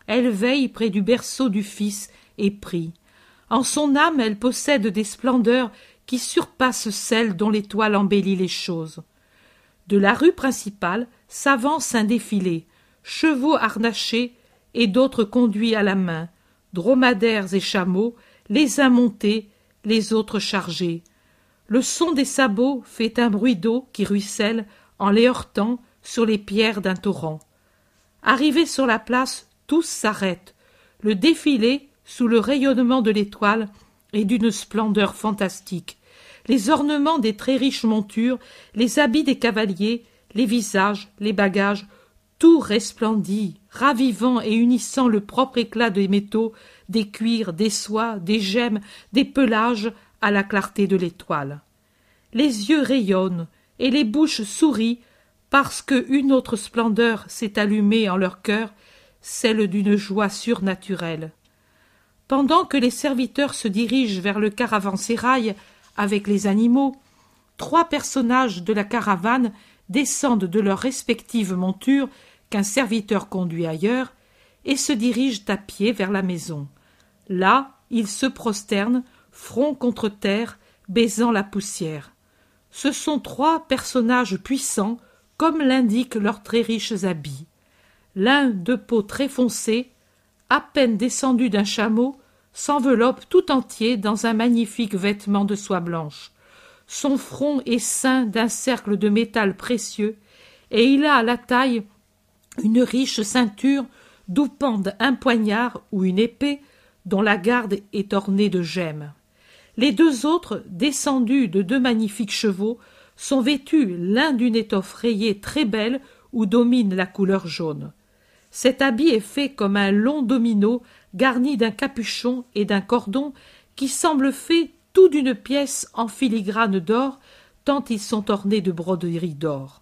Elle veille près du berceau du Fils et prie. En son âme, elle possède des splendeurs qui surpassent celles dont l'étoile embellit les choses. De la rue principale s'avance un défilé, chevaux harnachés, et d'autres conduits à la main, dromadaires et chameaux, les uns montés, les autres chargés. Le son des sabots fait un bruit d'eau qui ruisselle en les heurtant sur les pierres d'un torrent. Arrivés sur la place, tous s'arrêtent. Le défilé, sous le rayonnement de l'étoile, est d'une splendeur fantastique. Les ornements des très riches montures, les habits des cavaliers, les visages, les bagages tout resplendit, ravivant et unissant le propre éclat des métaux, des cuirs, des soies, des gemmes, des pelages à la clarté de l'étoile. Les yeux rayonnent et les bouches sourient parce qu'une autre splendeur s'est allumée en leur cœur, celle d'une joie surnaturelle. Pendant que les serviteurs se dirigent vers le caravansérail avec les animaux, trois personnages de la caravane descendent de leurs respectives montures qu'un serviteur conduit ailleurs, et se dirigent à pied vers la maison. Là, ils se prosternent, front contre terre, baisant la poussière. Ce sont trois personnages puissants, comme l'indiquent leurs très riches habits. L'un de peau très foncée, à peine descendu d'un chameau, s'enveloppe tout entier dans un magnifique vêtement de soie blanche. Son front est ceint d'un cercle de métal précieux, et il a à la taille une riche ceinture d'où pendent un poignard ou une épée dont la garde est ornée de gemmes. Les deux autres, descendus de deux magnifiques chevaux, sont vêtus l'un d'une étoffe rayée très belle où domine la couleur jaune. Cet habit est fait comme un long domino garni d'un capuchon et d'un cordon qui semble fait tout d'une pièce en filigrane d'or tant ils sont ornés de broderies d'or.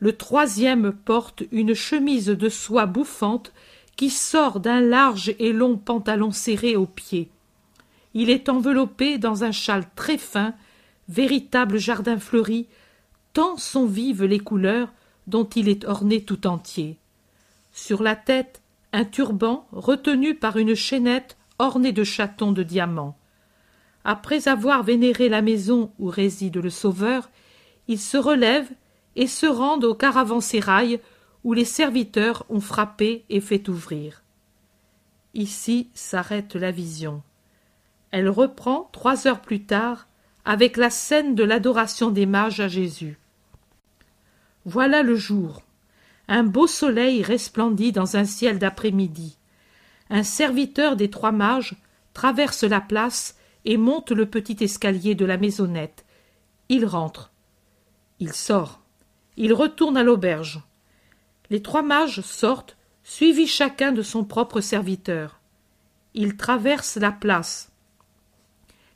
Le troisième porte une chemise de soie bouffante qui sort d'un large et long pantalon serré aux pieds. Il est enveloppé dans un châle très fin, véritable jardin fleuri, tant sont vives les couleurs dont il est orné tout entier. Sur la tête, un turban retenu par une chaînette ornée de chatons de diamants. Après avoir vénéré la maison où réside le Sauveur, il se relève et se rendent au caravansérail où les serviteurs ont frappé et fait ouvrir. Ici s'arrête la vision. Elle reprend trois heures plus tard avec la scène de l'adoration des mages à Jésus. Voilà le jour. Un beau soleil resplendit dans un ciel d'après-midi. Un serviteur des trois mages traverse la place et monte le petit escalier de la maisonnette. Il rentre. Il sort. Il retourne à l'auberge. Les trois mages sortent, suivis chacun de son propre serviteur. Ils traversent la place.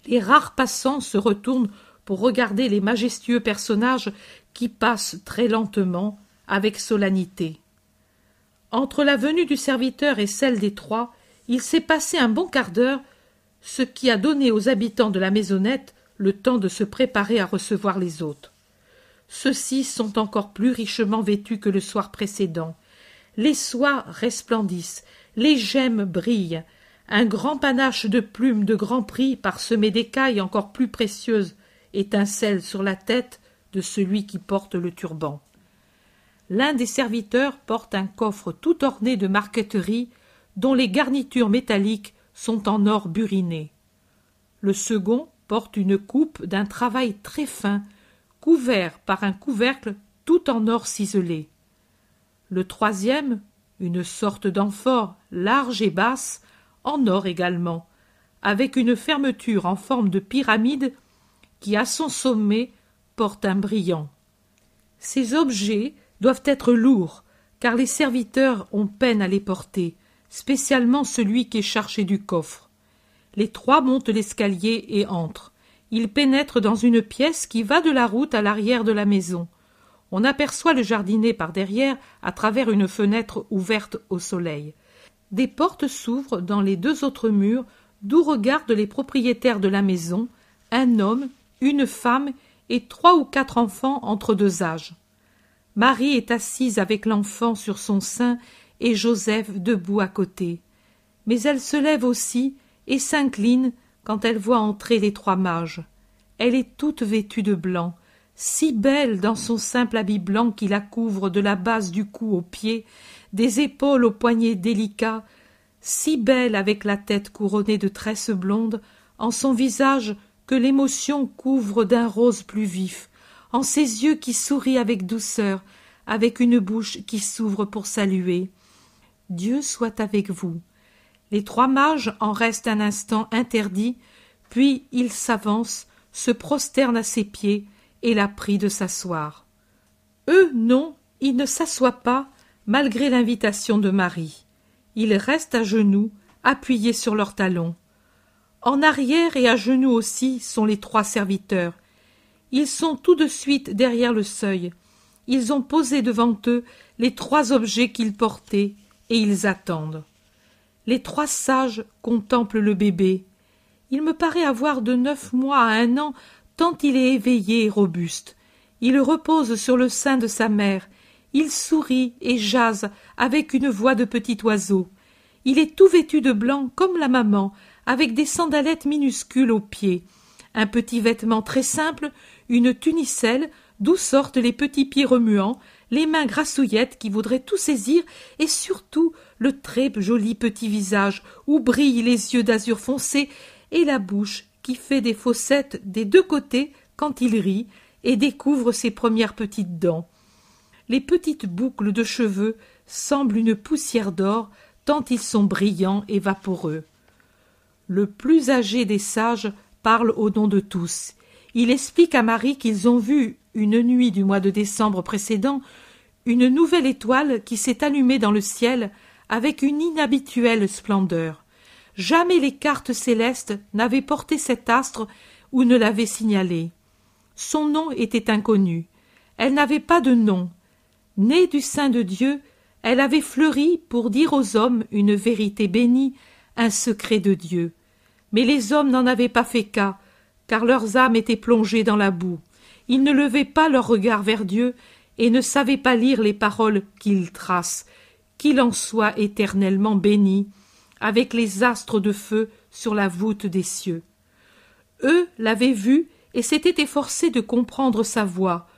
Les rares passants se retournent pour regarder les majestueux personnages qui passent très lentement, avec solennité. Entre la venue du serviteur et celle des trois, il s'est passé un bon quart d'heure, ce qui a donné aux habitants de la maisonnette le temps de se préparer à recevoir les autres ceux-ci sont encore plus richement vêtus que le soir précédent. Les soies resplendissent, les gemmes brillent, un grand panache de plumes de grand prix parsemé d'écailles encore plus précieuses étincelle sur la tête de celui qui porte le turban. L'un des serviteurs porte un coffre tout orné de marqueterie dont les garnitures métalliques sont en or buriné. Le second porte une coupe d'un travail très fin couvert par un couvercle tout en or ciselé. Le troisième, une sorte d'amphore large et basse, en or également, avec une fermeture en forme de pyramide qui à son sommet porte un brillant. Ces objets doivent être lourds, car les serviteurs ont peine à les porter, spécialement celui qui est chargé du coffre. Les trois montent l'escalier et entrent il pénètre dans une pièce qui va de la route à l'arrière de la maison. On aperçoit le jardinet par derrière à travers une fenêtre ouverte au soleil. Des portes s'ouvrent dans les deux autres murs d'où regardent les propriétaires de la maison, un homme, une femme et trois ou quatre enfants entre deux âges. Marie est assise avec l'enfant sur son sein et Joseph debout à côté. Mais elle se lève aussi et s'incline quand elle voit entrer les trois mages. Elle est toute vêtue de blanc, si belle dans son simple habit blanc qui la couvre de la base du cou aux pieds, des épaules aux poignets délicats, si belle avec la tête couronnée de tresses blondes, en son visage que l'émotion couvre d'un rose plus vif, en ses yeux qui sourient avec douceur, avec une bouche qui s'ouvre pour saluer. Dieu soit avec vous. Les trois mages en restent un instant interdits, puis ils s'avancent, se prosternent à ses pieds et la prient de s'asseoir. Eux, non, ils ne s'assoient pas, malgré l'invitation de Marie. Ils restent à genoux, appuyés sur leurs talons. En arrière et à genoux aussi sont les trois serviteurs. Ils sont tout de suite derrière le seuil. Ils ont posé devant eux les trois objets qu'ils portaient, et ils attendent. Les trois sages contemplent le bébé. Il me paraît avoir de neuf mois à un an, tant il est éveillé et robuste. Il repose sur le sein de sa mère. Il sourit et jase avec une voix de petit oiseau. Il est tout vêtu de blanc comme la maman, avec des sandalettes minuscules aux pieds, un petit vêtement très simple, une tunicelle d'où sortent les petits pieds remuants les mains grassouillettes qui voudraient tout saisir, et surtout le très joli petit visage où brillent les yeux d'azur foncé et la bouche qui fait des fossettes des deux côtés quand il rit et découvre ses premières petites dents. Les petites boucles de cheveux semblent une poussière d'or tant ils sont brillants et vaporeux. Le plus âgé des sages parle au nom de tous. Il explique à Marie qu'ils ont vu une nuit du mois de décembre précédent, une nouvelle étoile qui s'est allumée dans le ciel avec une inhabituelle splendeur. Jamais les cartes célestes n'avaient porté cet astre ou ne l'avaient signalé. Son nom était inconnu. Elle n'avait pas de nom. Née du sein de Dieu, elle avait fleuri pour dire aux hommes une vérité bénie, un secret de Dieu. Mais les hommes n'en avaient pas fait cas, car leurs âmes étaient plongées dans la boue ils ne levaient pas leur regard vers Dieu et ne savaient pas lire les paroles qu'il tracent, Qu'il en soit éternellement béni, avec les astres de feu sur la voûte des cieux. Eux l'avaient vu et s'étaient efforcés de comprendre sa voix.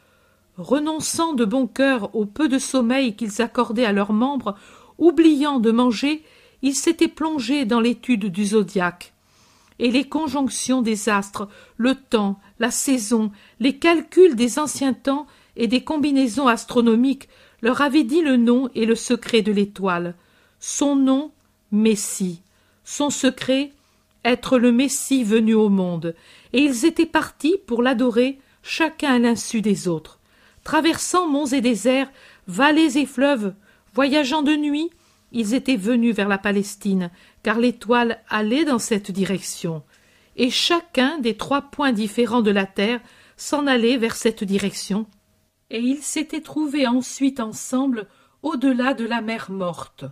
Renonçant de bon cœur au peu de sommeil qu'ils accordaient à leurs membres, oubliant de manger, ils s'étaient plongés dans l'étude du zodiaque et les conjonctions des astres, le temps, la saison, les calculs des anciens temps et des combinaisons astronomiques leur avaient dit le nom et le secret de l'étoile. Son nom, Messie. Son secret, être le Messie venu au monde. Et ils étaient partis pour l'adorer, chacun à l'insu des autres. Traversant monts et déserts, vallées et fleuves, voyageant de nuit, ils étaient venus vers la Palestine, car l'étoile allait dans cette direction, et chacun des trois points différents de la Terre s'en allait vers cette direction, et ils s'étaient trouvés ensuite ensemble au-delà de la mer morte.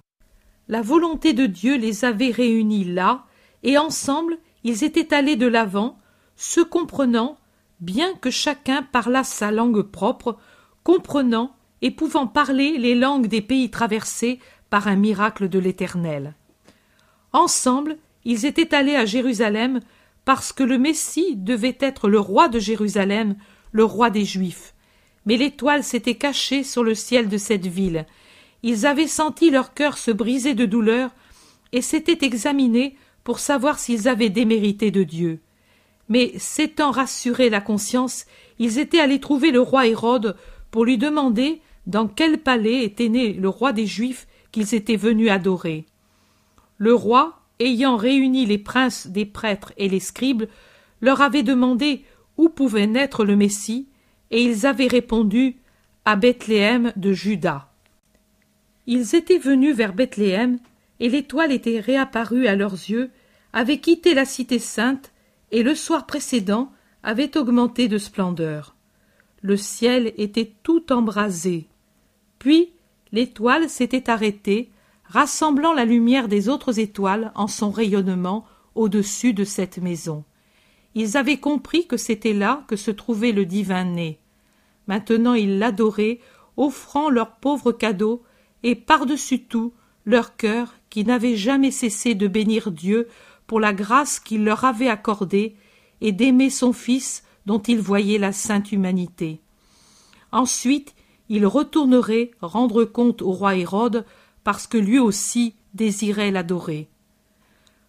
La volonté de Dieu les avait réunis là, et ensemble ils étaient allés de l'avant, se comprenant, bien que chacun parlât sa langue propre, comprenant et pouvant parler les langues des pays traversés par un miracle de l'Éternel. Ensemble, ils étaient allés à Jérusalem parce que le Messie devait être le roi de Jérusalem, le roi des Juifs. Mais l'étoile s'était cachée sur le ciel de cette ville. Ils avaient senti leur cœur se briser de douleur et s'étaient examinés pour savoir s'ils avaient démérité de Dieu. Mais s'étant rassurés la conscience, ils étaient allés trouver le roi Hérode pour lui demander dans quel palais était né le roi des Juifs qu'ils étaient venus adorer. Le roi, ayant réuni les princes des prêtres et les scribes, leur avait demandé où pouvait naître le Messie, et ils avaient répondu à Bethléem de Juda. Ils étaient venus vers Bethléem, et l'étoile était réapparue à leurs yeux, avait quitté la cité sainte, et le soir précédent avait augmenté de splendeur. Le ciel était tout embrasé. Puis l'étoile s'était arrêtée, rassemblant la lumière des autres étoiles en son rayonnement au-dessus de cette maison. Ils avaient compris que c'était là que se trouvait le divin né. Maintenant ils l'adoraient, offrant leur pauvre cadeau et par-dessus tout leur cœur qui n'avait jamais cessé de bénir Dieu pour la grâce qu'il leur avait accordée et d'aimer son Fils dont ils voyaient la sainte humanité. Ensuite, il retournerait rendre compte au roi Hérode, parce que lui aussi désirait l'adorer.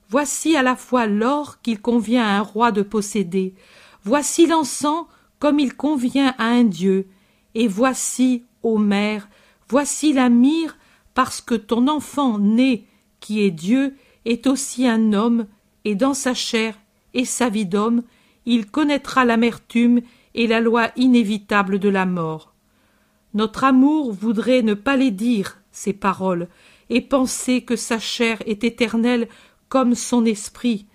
Voici à la fois l'or qu'il convient à un roi de posséder, voici l'encens comme il convient à un dieu, et voici, ô mère, voici la myrrhe, parce que ton enfant né, qui est Dieu, est aussi un homme, et dans sa chair et sa vie d'homme, il connaîtra l'amertume et la loi inévitable de la mort. Notre amour voudrait ne pas les dire, ces paroles, et penser que sa chair est éternelle comme son esprit.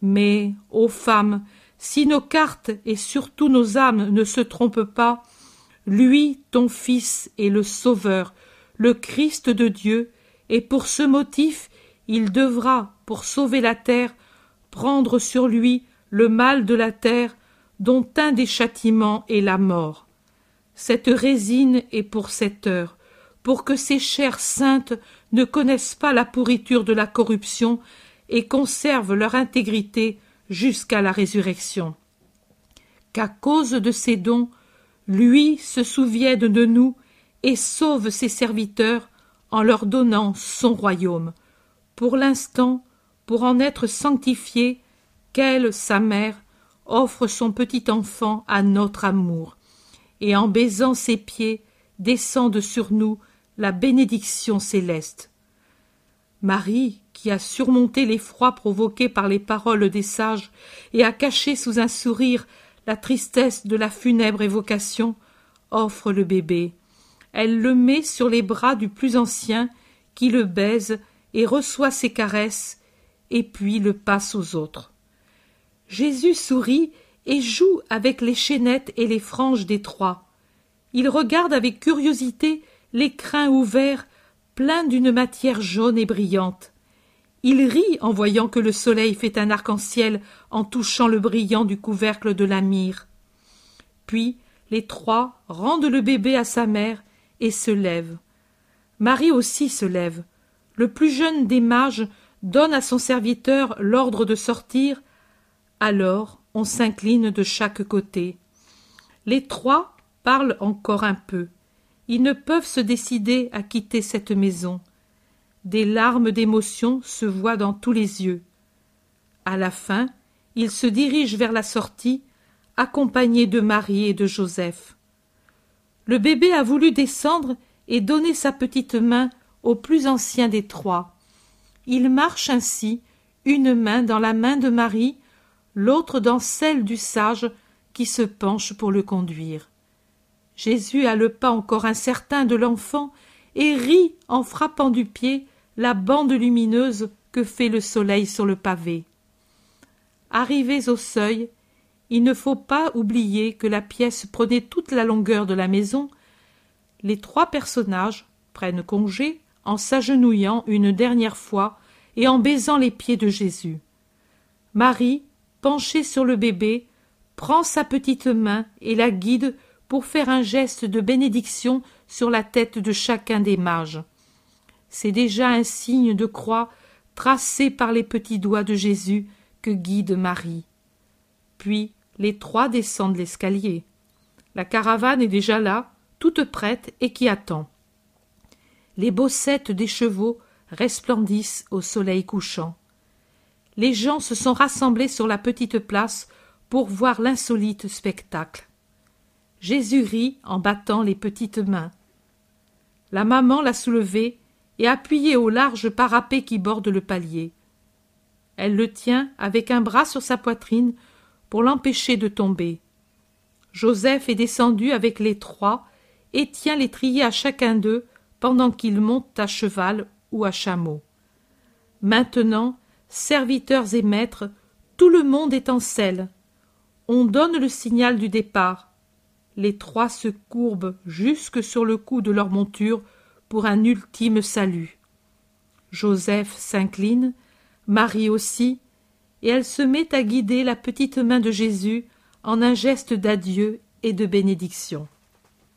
Mais, ô femmes, si nos cartes et surtout nos âmes ne se trompent pas, lui, ton Fils, est le Sauveur, le Christ de Dieu, et pour ce motif, il devra, pour sauver la terre, prendre sur lui le mal de la terre, dont un des châtiments est la mort cette résine est pour cette heure, pour que ces chères saintes ne connaissent pas la pourriture de la corruption et conservent leur intégrité jusqu'à la résurrection. Qu'à cause de ces dons, lui se souvienne de nous et sauve ses serviteurs en leur donnant son royaume. Pour l'instant, pour en être sanctifié, qu'elle, sa mère, offre son petit enfant à notre amour, et en baisant ses pieds, descende sur nous la bénédiction céleste. Marie, qui a surmonté l'effroi provoqué par les paroles des sages et a caché sous un sourire la tristesse de la funèbre évocation, offre le bébé. Elle le met sur les bras du plus ancien, qui le baise et reçoit ses caresses, et puis le passe aux autres. Jésus sourit et joue avec les chaînettes et les franges des trois. Il regarde avec curiosité les crins ouverts, pleins d'une matière jaune et brillante. Il rit en voyant que le soleil fait un arc-en-ciel en touchant le brillant du couvercle de la myrrhe. Puis les trois rendent le bébé à sa mère et se lèvent. Marie aussi se lève. Le plus jeune des mages donne à son serviteur l'ordre de sortir. Alors on s'incline de chaque côté. Les trois parlent encore un peu. Ils ne peuvent se décider à quitter cette maison. Des larmes d'émotion se voient dans tous les yeux. À la fin, ils se dirigent vers la sortie, accompagnés de Marie et de Joseph. Le bébé a voulu descendre et donner sa petite main au plus ancien des trois. Il marche ainsi, une main dans la main de Marie, l'autre dans celle du sage qui se penche pour le conduire. Jésus a le pas encore incertain de l'enfant et rit en frappant du pied la bande lumineuse que fait le soleil sur le pavé. Arrivés au seuil, il ne faut pas oublier que la pièce prenait toute la longueur de la maison. Les trois personnages prennent congé en s'agenouillant une dernière fois et en baisant les pieds de Jésus. Marie penché sur le bébé, prend sa petite main et la guide pour faire un geste de bénédiction sur la tête de chacun des mages. C'est déjà un signe de croix tracé par les petits doigts de Jésus que guide Marie. Puis les trois descendent l'escalier. La caravane est déjà là, toute prête et qui attend. Les bossettes des chevaux resplendissent au soleil couchant les gens se sont rassemblés sur la petite place pour voir l'insolite spectacle. Jésus rit en battant les petites mains. La maman l'a soulevé et appuyé au large parapet qui borde le palier. Elle le tient avec un bras sur sa poitrine pour l'empêcher de tomber. Joseph est descendu avec les trois et tient l'étrier à chacun d'eux pendant qu'ils montent à cheval ou à chameau. Maintenant, serviteurs et maîtres, tout le monde est en selle. On donne le signal du départ. Les trois se courbent jusque sur le cou de leur monture pour un ultime salut. Joseph s'incline, Marie aussi, et elle se met à guider la petite main de Jésus en un geste d'adieu et de bénédiction.